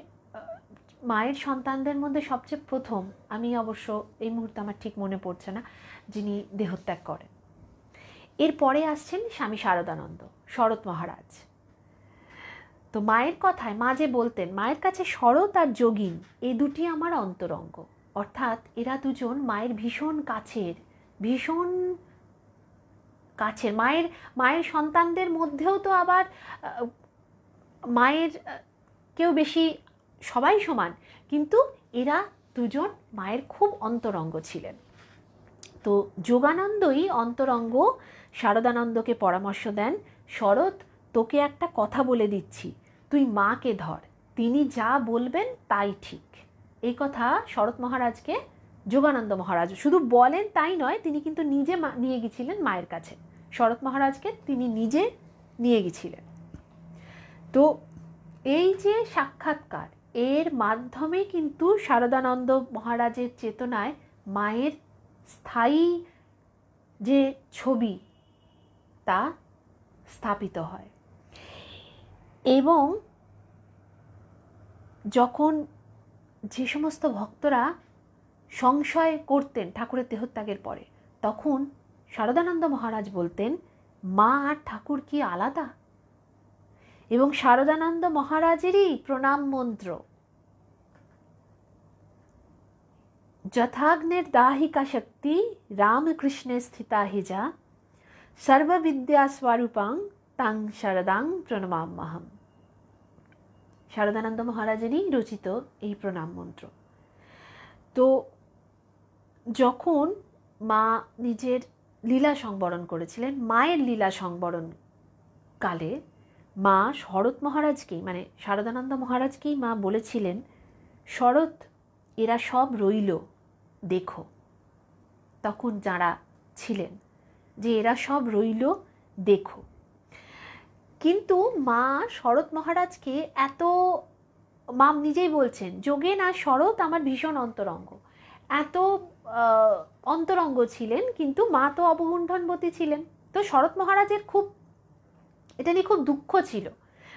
মায়ের সন্তানদের মধ্যে সবচেয়ে প্রথম আমি অবশ্য এই মুহূর্তে আমার ঠিক মনে পড়ছে না যিনি দেহত্যাগ করেন এরপরে আসছেন স্বামী শারদানন্দ শরৎ মহারাজ তো মায়ের কথায় মা যে বলতেন মায়ের কাছে শরৎ আর যোগিন এই দুটি আমার অন্তরঙ্গ অর্থাৎ এরা দুজন মায়ের ভীষণ কাছের ভীষণ কাছের মায়ের মায়ের সন্তানদের মধ্যেও তো আবার মায়ের কেউ বেশি সবাই সমান কিন্তু এরা দুজন মায়ের খুব অন্তরঙ্গ ছিলেন তো যোগানন্দই অন্তরঙ্গ শারদানন্দকে পরামর্শ দেন শরৎ তোকে একটা কথা বলে দিচ্ছি তুই মাকে ধর তিনি যা বলবেন তাই ঠিক এই কথা শরৎ মহারাজকে যোগানন্দ মহারাজ শুধু বলেন তাই নয় তিনি কিন্তু নিজে নিয়ে গেছিলেন মায়ের কাছে শরৎ মহারাজকে তিনি নিজে নিয়ে গেছিলেন তো এই যে সাক্ষাৎকার এর মাধ্যমে কিন্তু শারদানন্দ মহারাজের চেতনায় মায়ের স্থায়ী যে ছবি তা স্থাপিত হয় এবং যখন যে সমস্ত ভক্তরা সংশয় করতেন ঠাকুরের দেহত্যাগের পরে তখন শারদানন্দ মহারাজ বলতেন মা আর ঠাকুর কি আলাদা এবং শারদানন্দ মহারাজেরই প্রণাম মন্ত্র যথাগ্নের দাহিকা শক্তি রামকৃষ্ণের স্থিতা হিজা সর্ববিদ্যাস্বরূপাং তাং শারদাং প্রণমাম্মাহম শারদানন্দ মহারাজেরই রচিত এই প্রণাম মন্ত্র তো যখন মা নিজের লীলা সংবরণ করেছিলেন মায়ের লীলা সংবরণ কালে মা শরৎ মহারাজকেই মানে শারদানন্দ মহারাজকেই মা বলেছিলেন শরৎ এরা সব রইল দেখো তখন যারা ছিলেন যে এরা সব রইল দেখো কিন্তু মা শরৎ মহারাজকে এত মা নিজেই বলছেন যোগেন আর শরৎ আমার ভীষণ অন্তরঙ্গ এত অন্তরঙ্গ ছিলেন কিন্তু মা তো অবগুণ্ঠনবতী ছিলেন তো শরৎ মহারাজের খুব এটা নিয়ে খুব দুঃখ ছিল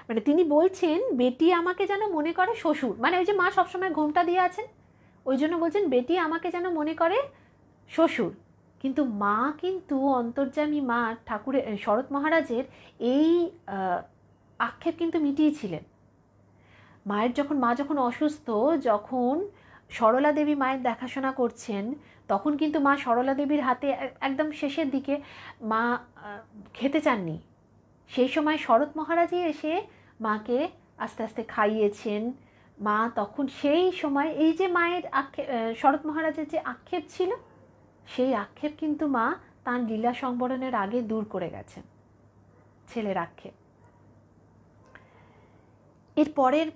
মানে তিনি বলছেন বেটি আমাকে যেন মনে করে শ্বশুর মানে ওই যে মা সবসময় ঘোমটা দিয়ে আছেন ওই জন্য বলছেন বেটি আমাকে যেন মনে করে শ্বশুর কিন্তু মা কিন্তু অন্তর্যামী মা ঠাকুরের শরৎ মহারাজের এই আক্ষেপ কিন্তু মিটিয়েছিলেন মায়ের যখন মা যখন অসুস্থ যখন সরলা দেবী মায়ের দেখাশোনা করছেন তখন কিন্তু মা সরলা দেবীর হাতে একদম শেষের দিকে মা খেতে চাননি সেই সময় শরৎ মহারাজই এসে মাকে আস্তে আস্তে খাইয়েছেন মা তখন সেই সময় এই যে মায়ের আক্ষেপ শরৎ মহারাজের যে আক্ষেপ ছিল সেই আক্ষেপ কিন্তু মা তাঁর লীলা সংবরণের আগে দূর করে গেছেন ছেলের আক্ষেপ এরপরের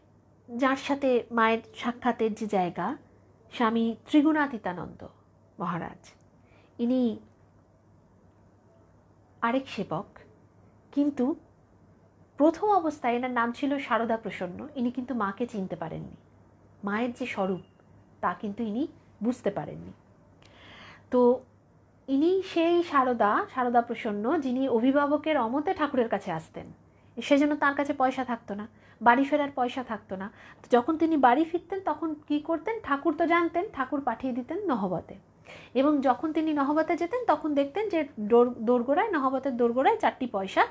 যার সাথে মায়ের সাক্ষাতের যে জায়গা স্বামী ত্রিগুণাতীতানন্দ মহারাজ ইনি আরেক সেবক কিন্তু প্রথম অবস্থায় এনার নাম ছিল সারদা প্রসন্ন ইনি কিন্তু মাকে চিনতে পারেননি মায়ের যে স্বরূপ তা কিন্তু ইনি বুঝতে পারেননি তো ইনি সেই সারদা সারদা প্রসন্ন যিনি অভিভাবকের অমতে ঠাকুরের কাছে আসতেন সেজন্য তার কাছে পয়সা থাকতো না বাড়ি ফেরার পয়সা থাকতো না যখন তিনি বাড়ি ফিরতেন তখন কি করতেন ঠাকুর তো জানতেন ঠাকুর পাঠিয়ে দিতেন নহবতে এবং যখন তিনি নহবতে যেতেন তখন দেখতেন যে দোর দোরগোড়ায় নহবতের দোরগোড়ায় চারটি পয়সা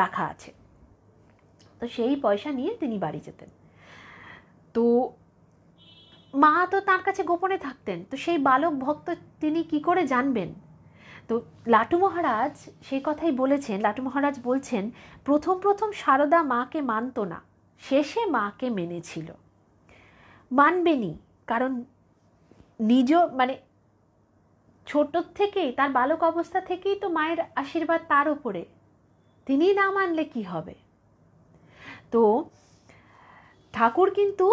রাখা আছে তো সেই পয়সা নিয়ে তিনি বাড়ি যেতেন তো মা তো তার কাছে গোপনে থাকতেন তো সেই বালক ভক্ত তিনি কি করে জানবেন তো লাটু মহারাজ সেই কথাই বলেছেন লাটু মহারাজ বলছেন প্রথম প্রথম সারদা মাকে মানত না শেষে মাকে মেনেছিল মানবেনি কারণ নিজ মানে ছোটোর থেকেই তার বালক অবস্থা থেকেই তো মায়ের আশীর্বাদ তার ওপরে তিনি না মানলে কি হবে তো ঠাকুর কিন্তু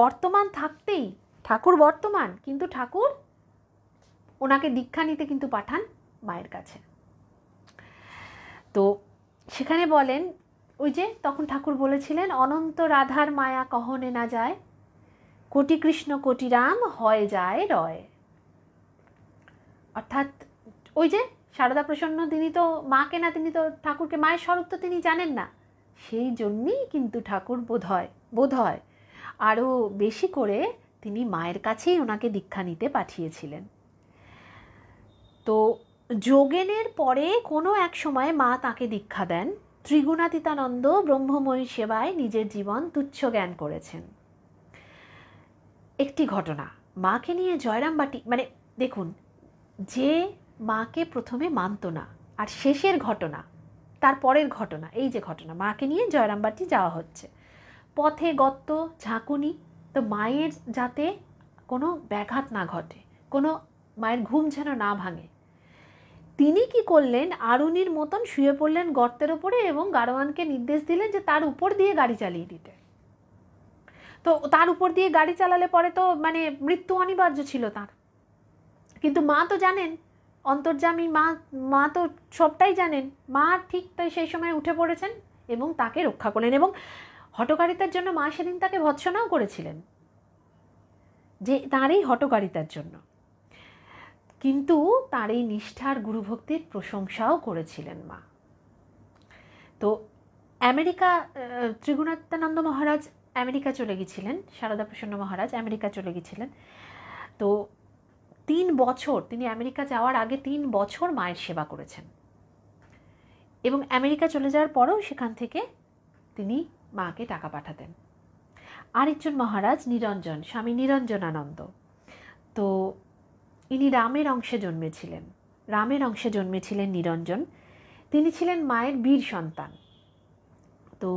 বর্তমান থাকতেই ঠাকুর বর্তমান কিন্তু ঠাকুর ওনাকে দীক্ষা নিতে কিন্তু পাঠান মায়ের কাছে তো সেখানে বলেন ওই যে তখন ঠাকুর বলেছিলেন অনন্ত রাধার মায়া কহনে না যায় কোটি কৃষ্ণ কোটি রাম হয় যায় রয় অর্থাৎ ওই যে সারদা প্রসন্ন তিনি তো মাকে না তিনি তো ঠাকুরকে মায়ের স্বরূপ তো তিনি জানেন না সেই জন্যই কিন্তু ঠাকুর বোধ হয় বোধ হয় আরও বেশি করে তিনি মায়ের কাছেই ওনাকে দীক্ষা নিতে পাঠিয়েছিলেন তো যোগেনের পরে কোনো এক সময় মা তাকে দীক্ষা দেন ত্রিগুণাতীতানন্দ ব্রহ্মময়ী সেবায় নিজের জীবন তুচ্ছ জ্ঞান করেছেন একটি ঘটনা মাকে নিয়ে বাটি মানে দেখুন যে মাকে প্রথমে মানত না আর শেষের ঘটনা তার পরের ঘটনা এই যে ঘটনা মাকে নিয়ে জয়রামবাটি যাওয়া হচ্ছে পথে গত্ত ঝাঁকুনি তো মায়ের যাতে কোনো ব্যাঘাত না ঘটে কোনো মায়ের ঘুম যেন না ভাঙে তিনি কি করলেন আরুনির মতন শুয়ে পড়লেন গর্তের ওপরে এবং গারোয়ানকে নির্দেশ দিলেন যে তার উপর দিয়ে গাড়ি চালিয়ে দিতে তো তার উপর দিয়ে গাড়ি চালালে পরে তো মানে মৃত্যু অনিবার্য ছিল তার কিন্তু মা তো জানেন অন্তর্জামী মা মা তো সবটাই জানেন মা ঠিক তাই সেই সময় উঠে পড়েছেন এবং তাকে রক্ষা করলেন এবং হটকারিতার জন্য মা সেদিন তাকে ভৎসনাও করেছিলেন যে তার এই হটকারিতার জন্য কিন্তু তার এই নিষ্ঠার গুরুভক্তির প্রশংসাও করেছিলেন মা তো আমেরিকা ত্রিগুণাত্মানন্দ মহারাজ আমেরিকা চলে গেছিলেন সারদা প্রসন্ন মহারাজ আমেরিকা চলে গেছিলেন তো তিন বছর তিনি আমেরিকা যাওয়ার আগে তিন বছর মায়ের সেবা করেছেন এবং আমেরিকা চলে যাওয়ার পরেও সেখান থেকে তিনি মাকে টাকা পাঠাতেন আরেকজন মহারাজ নিরঞ্জন স্বামী নিরঞ্জনানন্দ তো ইনি রামের অংশে জন্মেছিলেন রামের অংশে জন্মেছিলেন নিরঞ্জন তিনি ছিলেন মায়ের বীর সন্তান তো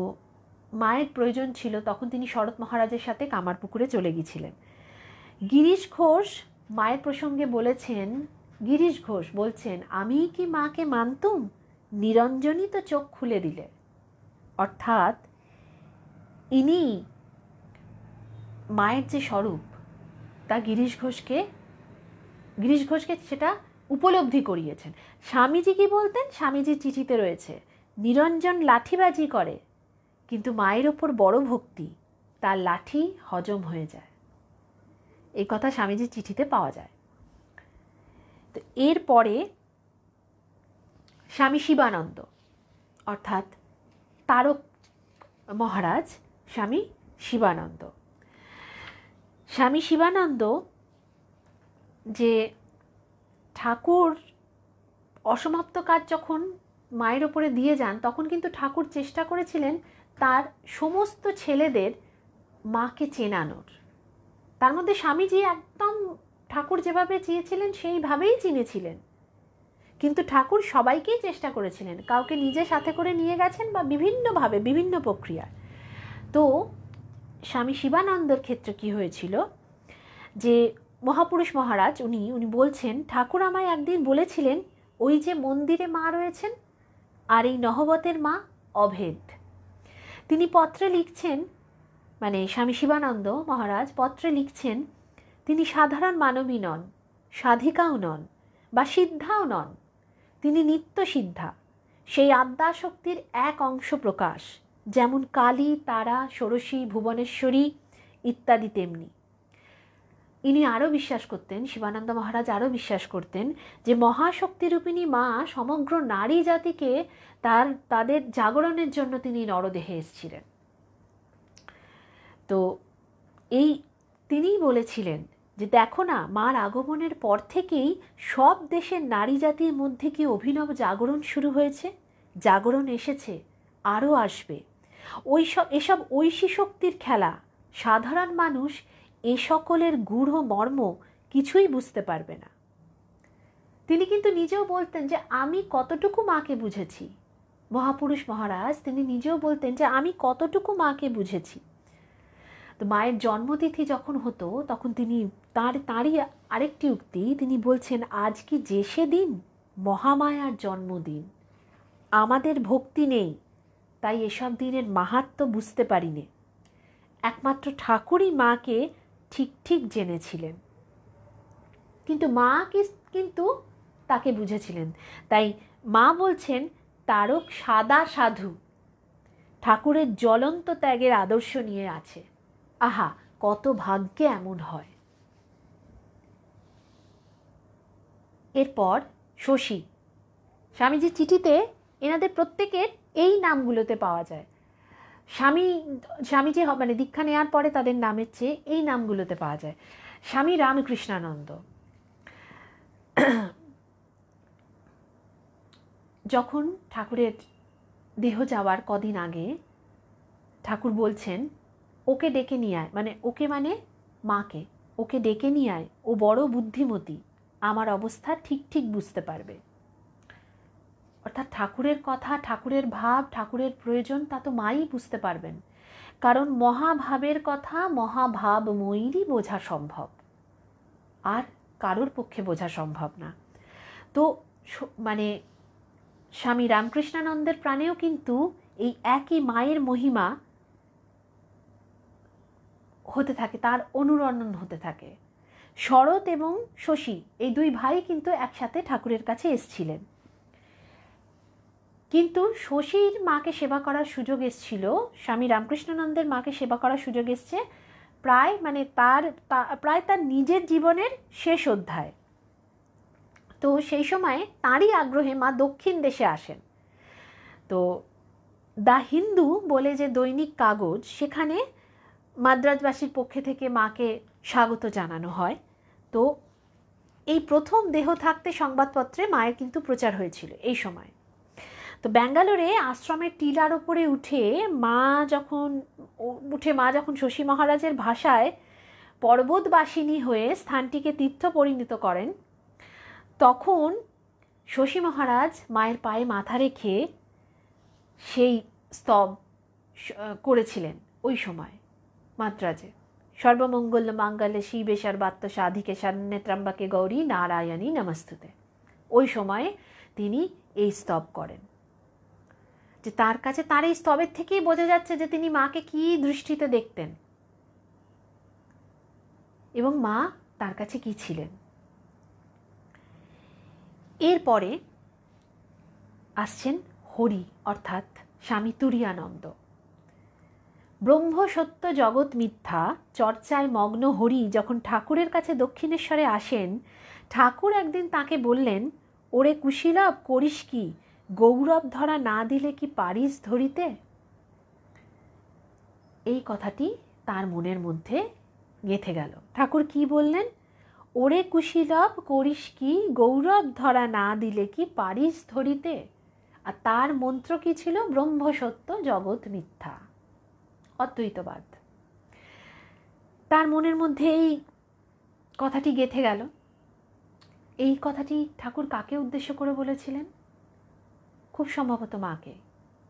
মায়ের প্রয়োজন ছিল তখন তিনি শরৎ মহারাজের সাথে কামারপুকুরে চলে গিয়েছিলেন গিরিশ ঘোষ মায়ের প্রসঙ্গে বলেছেন গিরিশ ঘোষ বলছেন আমি কি মাকে মানতুম নিরঞ্জনই তো চোখ খুলে দিলে অর্থাৎ ইনি মায়ের যে স্বরূপ তা গিরিশ ঘোষকে গিরিশ ঘোষকে সেটা উপলব্ধি করিয়েছেন স্বামীজি কি বলতেন স্বামীজি চিঠিতে রয়েছে নিরঞ্জন লাঠিবাজি করে কিন্তু মায়ের ওপর বড় ভক্তি তার লাঠি হজম হয়ে যায় এই কথা স্বামীজির চিঠিতে পাওয়া যায় তো এরপরে স্বামী শিবানন্দ অর্থাৎ তারক মহারাজ স্বামী শিবানন্দ স্বামী শিবানন্দ যে ঠাকুর অসমাপ্ত কাজ যখন মায়ের ওপরে দিয়ে যান তখন কিন্তু ঠাকুর চেষ্টা করেছিলেন তার সমস্ত ছেলেদের মাকে চেনানোর তার মধ্যে স্বামীজি একদম ঠাকুর যেভাবে চেয়েছিলেন সেইভাবেই চিনেছিলেন কিন্তু ঠাকুর সবাইকেই চেষ্টা করেছিলেন কাউকে নিজে সাথে করে নিয়ে গেছেন বা বিভিন্নভাবে বিভিন্ন প্রক্রিয়ায় তো স্বামী শিবানন্দর ক্ষেত্রে কি হয়েছিল যে মহাপুরুষ মহারাজ উনি উনি বলছেন ঠাকুর আমায় একদিন বলেছিলেন ওই যে মন্দিরে মা রয়েছেন আর এই নহবতের মা অভেদ তিনি পত্রে লিখছেন মানে স্বামী শিবানন্দ মহারাজ পত্রে লিখছেন তিনি সাধারণ মানবী নন সাধিকাও নন বা সিদ্ধাও নন তিনি নিত্য সিদ্ধা সেই আদ্যাশক্তির এক অংশ প্রকাশ যেমন কালী তারা ষোড়শী ভুবনেশ্বরী ইত্যাদি তেমনি ইনি আরও বিশ্বাস করতেন শিবানন্দ মহারাজ আরও বিশ্বাস করতেন যে মহাশক্তিরূপিণী মা সমগ্র নারী জাতিকে তার তাদের জাগরণের জন্য তিনি নরদেহে এসেছিলেন তো এই তিনিই বলেছিলেন যে দেখো না মার আগমনের পর থেকেই সব দেশের নারী জাতির মধ্যে কি অভিনব জাগরণ শুরু হয়েছে জাগরণ এসেছে আরও আসবে ওইসব এসব ঐশী শক্তির খেলা সাধারণ মানুষ এ সকলের গূঢ় মর্ম কিছুই বুঝতে পারবে না তিনি কিন্তু নিজেও বলতেন যে আমি কতটুকু মাকে বুঝেছি মহাপুরুষ মহারাজ তিনি নিজেও বলতেন যে আমি কতটুকু মাকে বুঝেছি তো মায়ের জন্মতিথি যখন হতো তখন তিনি তার তাঁরই আরেকটি উক্তি তিনি বলছেন আজ কি যে সেদিন মহামায়ার জন্মদিন আমাদের ভক্তি নেই তাই এসব দিনের মাহাত্ম বুঝতে পারিনি একমাত্র ঠাকুরই মাকে ঠিক ঠিক জেনেছিলেন কিন্তু মা কিন্তু তাকে বুঝেছিলেন তাই মা বলছেন তারক সাদা সাধু ঠাকুরের জ্বলন্ত ত্যাগের আদর্শ নিয়ে আছে আহা কত ভাগ্যে এমন হয় এরপর শশী স্বামীজির চিঠিতে এনাদের প্রত্যেকের এই নামগুলোতে পাওয়া যায় স্বামী স্বামী যে মানে দীক্ষা নেওয়ার পরে তাদের নামের চেয়ে এই নামগুলোতে পাওয়া যায় স্বামী রামকৃষ্ণানন্দ যখন ঠাকুরের দেহ যাওয়ার কদিন আগে ঠাকুর বলছেন ওকে ডেকে নিয়ে আয় মানে ওকে মানে মাকে ওকে ডেকে নিয়ে আয় ও বড় বুদ্ধিমতী আমার অবস্থা ঠিক ঠিক বুঝতে পারবে অর্থাৎ ঠাকুরের কথা ঠাকুরের ভাব ঠাকুরের প্রয়োজন তা তো মাই বুঝতে পারবেন কারণ মহাভাবের কথা মহাভাব ময়ূরই বোঝা সম্ভব আর কারোর পক্ষে বোঝা সম্ভব না তো মানে স্বামী রামকৃষ্ণানন্দের প্রাণেও কিন্তু এই একই মায়ের মহিমা হতে থাকে তার অনুরণন হতে থাকে শরৎ এবং শশী এই দুই ভাই কিন্তু একসাথে ঠাকুরের কাছে এসছিলেন কিন্তু শশীর মাকে সেবা করার সুযোগ এসছিল স্বামী রামকৃষ্ণানন্দের মাকে সেবা করার সুযোগ এসছে প্রায় মানে তার প্রায় তার নিজের জীবনের শেষ অধ্যায় তো সেই সময় তাঁরই আগ্রহে মা দক্ষিণ দেশে আসেন তো দ্য হিন্দু বলে যে দৈনিক কাগজ সেখানে মাদ্রাজবাসীর পক্ষে থেকে মাকে স্বাগত জানানো হয় তো এই প্রথম দেহ থাকতে সংবাদপত্রে মায়ের কিন্তু প্রচার হয়েছিল এই সময় তো ব্যাঙ্গালোরে আশ্রমের টিলার ওপরে উঠে মা যখন উঠে মা যখন শশী মহারাজের ভাষায় পর্বতবাসিনী হয়ে স্থানটিকে তীর্থ পরিণত করেন তখন শশী মহারাজ মায়ের পায়ে মাথা রেখে সেই স্তব করেছিলেন ওই সময় মাদ্রাজে সর্বমঙ্গল মাঙ্গলে শিবেশার সর্বাত্ম সাধিকে সান্নেত্রাম্বাকে গৌরী নারায়ণী নমস্তুতে ওই সময়ে তিনি এই স্তব করেন যে তার কাছে তার এই স্তবের থেকেই বোঝা যাচ্ছে যে তিনি মাকে কি দৃষ্টিতে দেখতেন এবং মা তার কাছে কি ছিলেন এরপরে আসছেন হরি অর্থাৎ স্বামী তুরিয়ানন্দ ব্রহ্ম সত্য জগৎ মিথ্যা চর্চায় মগ্ন হরি যখন ঠাকুরের কাছে দক্ষিণেশ্বরে আসেন ঠাকুর একদিন তাকে বললেন ওরে কুশীলভ করিস কি গৌরব ধরা না দিলে কি পারিস ধরিতে এই কথাটি তার মনের মধ্যে গেঁথে গেল ঠাকুর কি বললেন ওরে কুশীলব করিস কি গৌরব ধরা না দিলে কি পারিস ধরিতে আর তার মন্ত্র কি ছিল ব্রহ্মসত্য জগৎ মিথ্যা অদ্বৈতবাদ তার মনের মধ্যে এই কথাটি গেঁথে গেল এই কথাটি ঠাকুর কাকে উদ্দেশ্য করে বলেছিলেন খুব সম্ভবত মাকে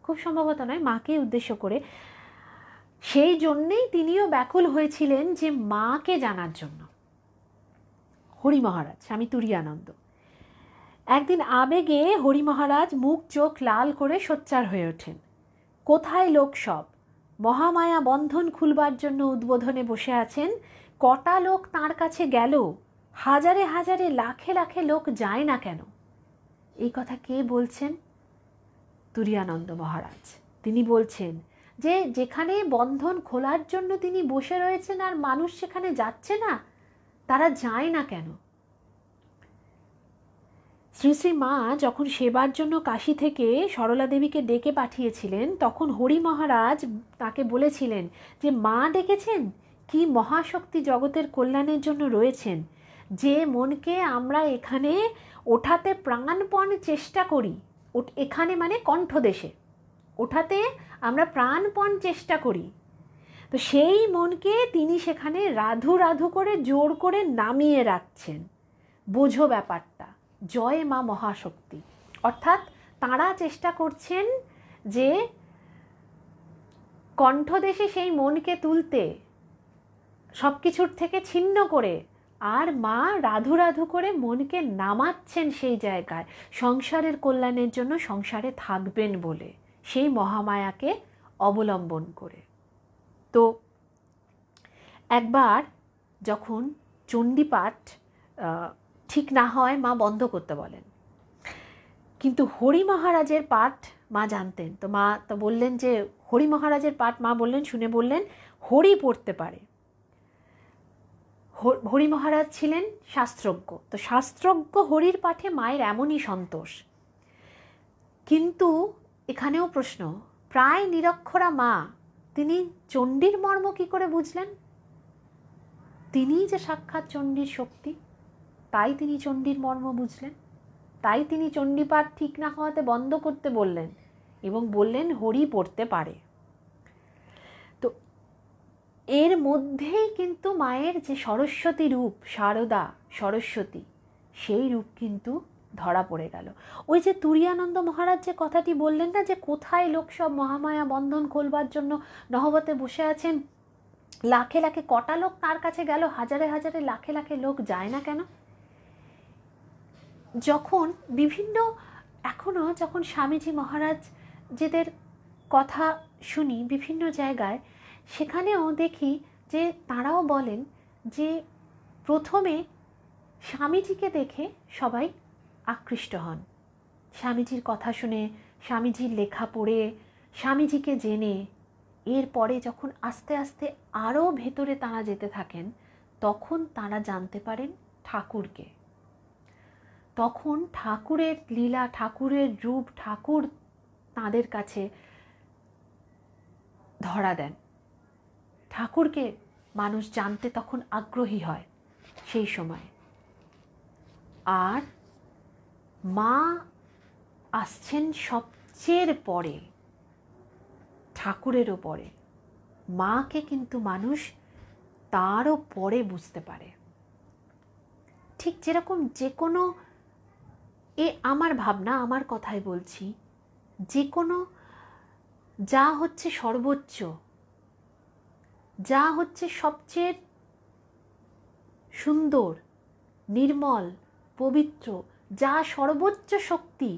খুব সম্ভবত নয় মাকে উদ্দেশ্য করে সেই জন্যেই তিনিও ব্যাকুল হয়েছিলেন যে মাকে জানার জন্য হরি মহারাজ স্বামী তুরিয়ানন্দ একদিন আবেগে হরি মহারাজ মুখ চোখ লাল করে সোচ্চার হয়ে ওঠেন কোথায় লোক সব মহামায়া বন্ধন খুলবার জন্য উদ্বোধনে বসে আছেন কটা লোক তার কাছে গেল হাজারে হাজারে লাখে লাখে লোক যায় না কেন এই কথা কে বলছেন তুরিয়ানন্দ মহারাজ তিনি বলছেন যে যেখানে বন্ধন খোলার জন্য তিনি বসে রয়েছেন আর মানুষ সেখানে যাচ্ছে না তারা যায় না কেন শ্রী শ্রী মা যখন সেবার জন্য কাশি থেকে সরলা দেবীকে ডেকে পাঠিয়েছিলেন তখন হরি মহারাজ তাকে বলেছিলেন যে মা ডেকেছেন কি মহাশক্তি জগতের কল্যাণের জন্য রয়েছেন যে মনকে আমরা এখানে ওঠাতে প্রাণপণ চেষ্টা করি এখানে মানে কণ্ঠদেশে ওঠাতে আমরা প্রাণপণ চেষ্টা করি তো সেই মনকে তিনি সেখানে রাধু রাধু করে জোর করে নামিয়ে রাখছেন বোঝো ব্যাপারটা জয় মা মহাশক্তি অর্থাৎ তাঁরা চেষ্টা করছেন যে কণ্ঠদেশে সেই মনকে তুলতে সব কিছুর থেকে ছিন্ন করে আর মা রাধু রাধু করে মনকে নামাচ্ছেন সেই জায়গায় সংসারের কল্যাণের জন্য সংসারে থাকবেন বলে সেই মহামায়াকে অবলম্বন করে তো একবার যখন চণ্ডীপাঠ ঠিক না হয় মা বন্ধ করতে বলেন কিন্তু হরি মহারাজের পাঠ মা জানতেন তো মা তো বললেন যে হরি মহারাজের পাঠ মা বললেন শুনে বললেন হরি পড়তে পারে হরি মহারাজ ছিলেন শাস্ত্রজ্ঞ তো শাস্ত্রজ্ঞ হরির পাঠে মায়ের এমনই সন্তোষ কিন্তু এখানেও প্রশ্ন প্রায় নিরক্ষরা মা তিনি চণ্ডীর মর্ম কি করে বুঝলেন তিনিই যে সাক্ষাৎ চণ্ডীর শক্তি তাই তিনি চণ্ডীর মর্ম বুঝলেন তাই তিনি চণ্ডীপাঠ ঠিক না হওয়াতে বন্ধ করতে বললেন এবং বললেন হরি পড়তে পারে এর মধ্যেই কিন্তু মায়ের যে সরস্বতী রূপ শারদা সরস্বতী সেই রূপ কিন্তু ধরা পড়ে গেল ওই যে তুরিয়ানন্দ মহারাজ যে কথাটি বললেন না যে কোথায় লোক সব মহামায়া বন্ধন খোলবার জন্য নহবতে বসে আছেন লাখে লাখে কটা লোক তার কাছে গেল হাজারে হাজারে লাখে লাখে লোক যায় না কেন যখন বিভিন্ন এখনও যখন স্বামীজি মহারাজ যেদের কথা শুনি বিভিন্ন জায়গায় সেখানেও দেখি যে তারাও বলেন যে প্রথমে স্বামীজিকে দেখে সবাই আকৃষ্ট হন স্বামীজির কথা শুনে স্বামীজির লেখা পড়ে স্বামীজিকে জেনে এরপরে যখন আস্তে আস্তে আরও ভেতরে তারা যেতে থাকেন তখন তারা জানতে পারেন ঠাকুরকে তখন ঠাকুরের লীলা ঠাকুরের রূপ ঠাকুর তাদের কাছে ধরা দেন ঠাকুরকে মানুষ জানতে তখন আগ্রহী হয় সেই সময় আর মা আসছেন সবচেয়ে পরে ঠাকুরেরও পরে মাকে কিন্তু মানুষ তারও পরে বুঝতে পারে ঠিক যেরকম যে কোনো এ আমার ভাবনা আমার কথাই বলছি যে কোনো যা হচ্ছে সর্বোচ্চ যা হচ্ছে সবচেয়ে সুন্দর নির্মল পবিত্র যা সর্বোচ্চ শক্তি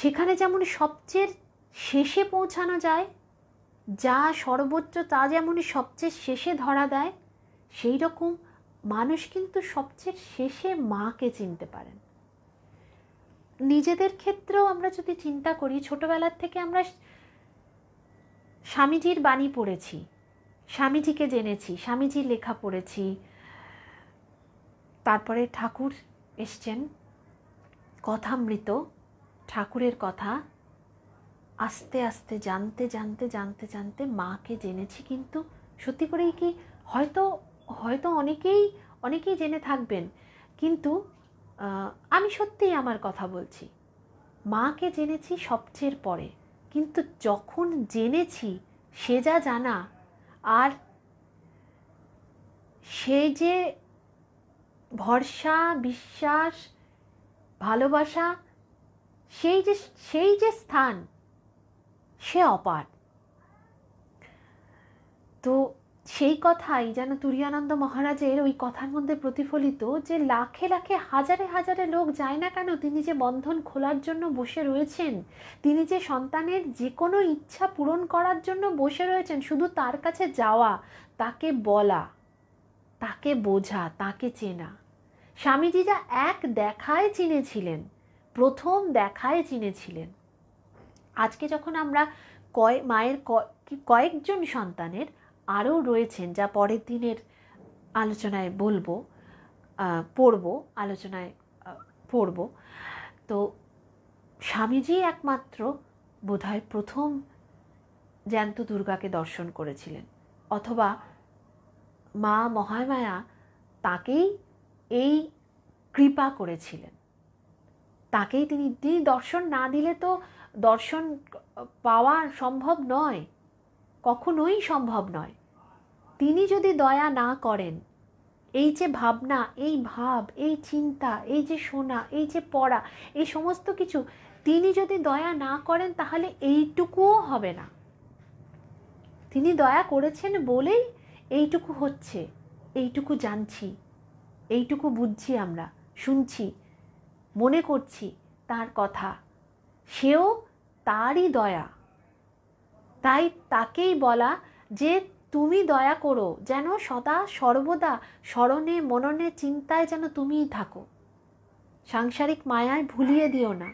সেখানে যেমন সবচেয়ে শেষে পৌঁছানো যায় যা সর্বোচ্চ তা যেমনই সবচেয়ে শেষে ধরা দেয় সেই রকম মানুষ কিন্তু সবচেয়ে শেষে মাকে চিনতে পারেন নিজেদের ক্ষেত্রেও আমরা যদি চিন্তা করি ছোটবেলার থেকে আমরা স্বামীজির বাণী পড়েছি স্বামীজিকে জেনেছি স্বামীজির লেখা পড়েছি তারপরে ঠাকুর এসছেন কথামৃত ঠাকুরের কথা আস্তে আস্তে জানতে জানতে জানতে জানতে মাকে জেনেছি কিন্তু সত্যি করেই কি হয়তো হয়তো অনেকেই অনেকেই জেনে থাকবেন কিন্তু আমি সত্যিই আমার কথা বলছি মাকে জেনেছি সবচেয়ে পরে কিন্তু যখন জেনেছি সে যা জানা আর সে যে ভরসা বিশ্বাস ভালোবাসা সেই যে সেই যে স্থান সে অপার তো সেই কথাই যেন তুরিয়ানন্দ মহারাজের ওই কথার মধ্যে প্রতিফলিত যে লাখে লাখে হাজারে হাজারে লোক যায় না কেন তিনি যে বন্ধন খোলার জন্য বসে রয়েছেন তিনি যে সন্তানের যে কোনো ইচ্ছা পূরণ করার জন্য বসে রয়েছেন শুধু তার কাছে যাওয়া তাকে বলা তাকে বোঝা তাকে চেনা স্বামীজি যা এক দেখায় চিনেছিলেন প্রথম দেখায় চিনেছিলেন আজকে যখন আমরা কয় মায়ের কয়েকজন সন্তানের আরও রয়েছেন যা পরের দিনের আলোচনায় বলবো পড়ব আলোচনায় পড়ব তো স্বামীজি একমাত্র বোধহয় প্রথম জ্যান্ত দুর্গাকে দর্শন করেছিলেন অথবা মা মহামায়া তাকেই এই কৃপা করেছিলেন তাকেই তিনি তিনি দর্শন না দিলে তো দর্শন পাওয়া সম্ভব নয় কখনোই সম্ভব নয় তিনি যদি দয়া না করেন এই যে ভাবনা এই ভাব এই চিন্তা এই যে শোনা এই যে পড়া এই সমস্ত কিছু তিনি যদি দয়া না করেন তাহলে এইটুকুও হবে না তিনি দয়া করেছেন বলেই এইটুকু হচ্ছে এইটুকু জানছি এইটুকু বুঝছি আমরা শুনছি মনে করছি তার কথা সেও তারই দয়া তাই তাকেই বলা যে তুমি দয়া করো যেন সদা সর্বদা স্মরণে মননে চিন্তায় যেন তুমিই থাকো সাংসারিক মায়ায় ভুলিয়ে দিও না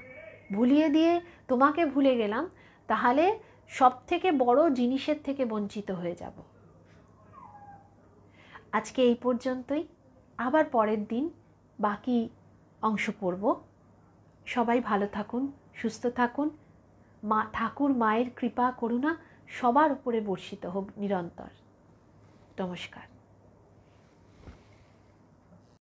ভুলিয়ে দিয়ে তোমাকে ভুলে গেলাম তাহলে সব থেকে বড় জিনিসের থেকে বঞ্চিত হয়ে যাব আজকে এই পর্যন্তই আবার পরের দিন বাকি অংশ পড়ব সবাই ভালো থাকুন সুস্থ থাকুন মা ঠাকুর মায়ের কৃপা করুণা সবার উপরে বর্ষিত হোক নিরন্তর নমস্কার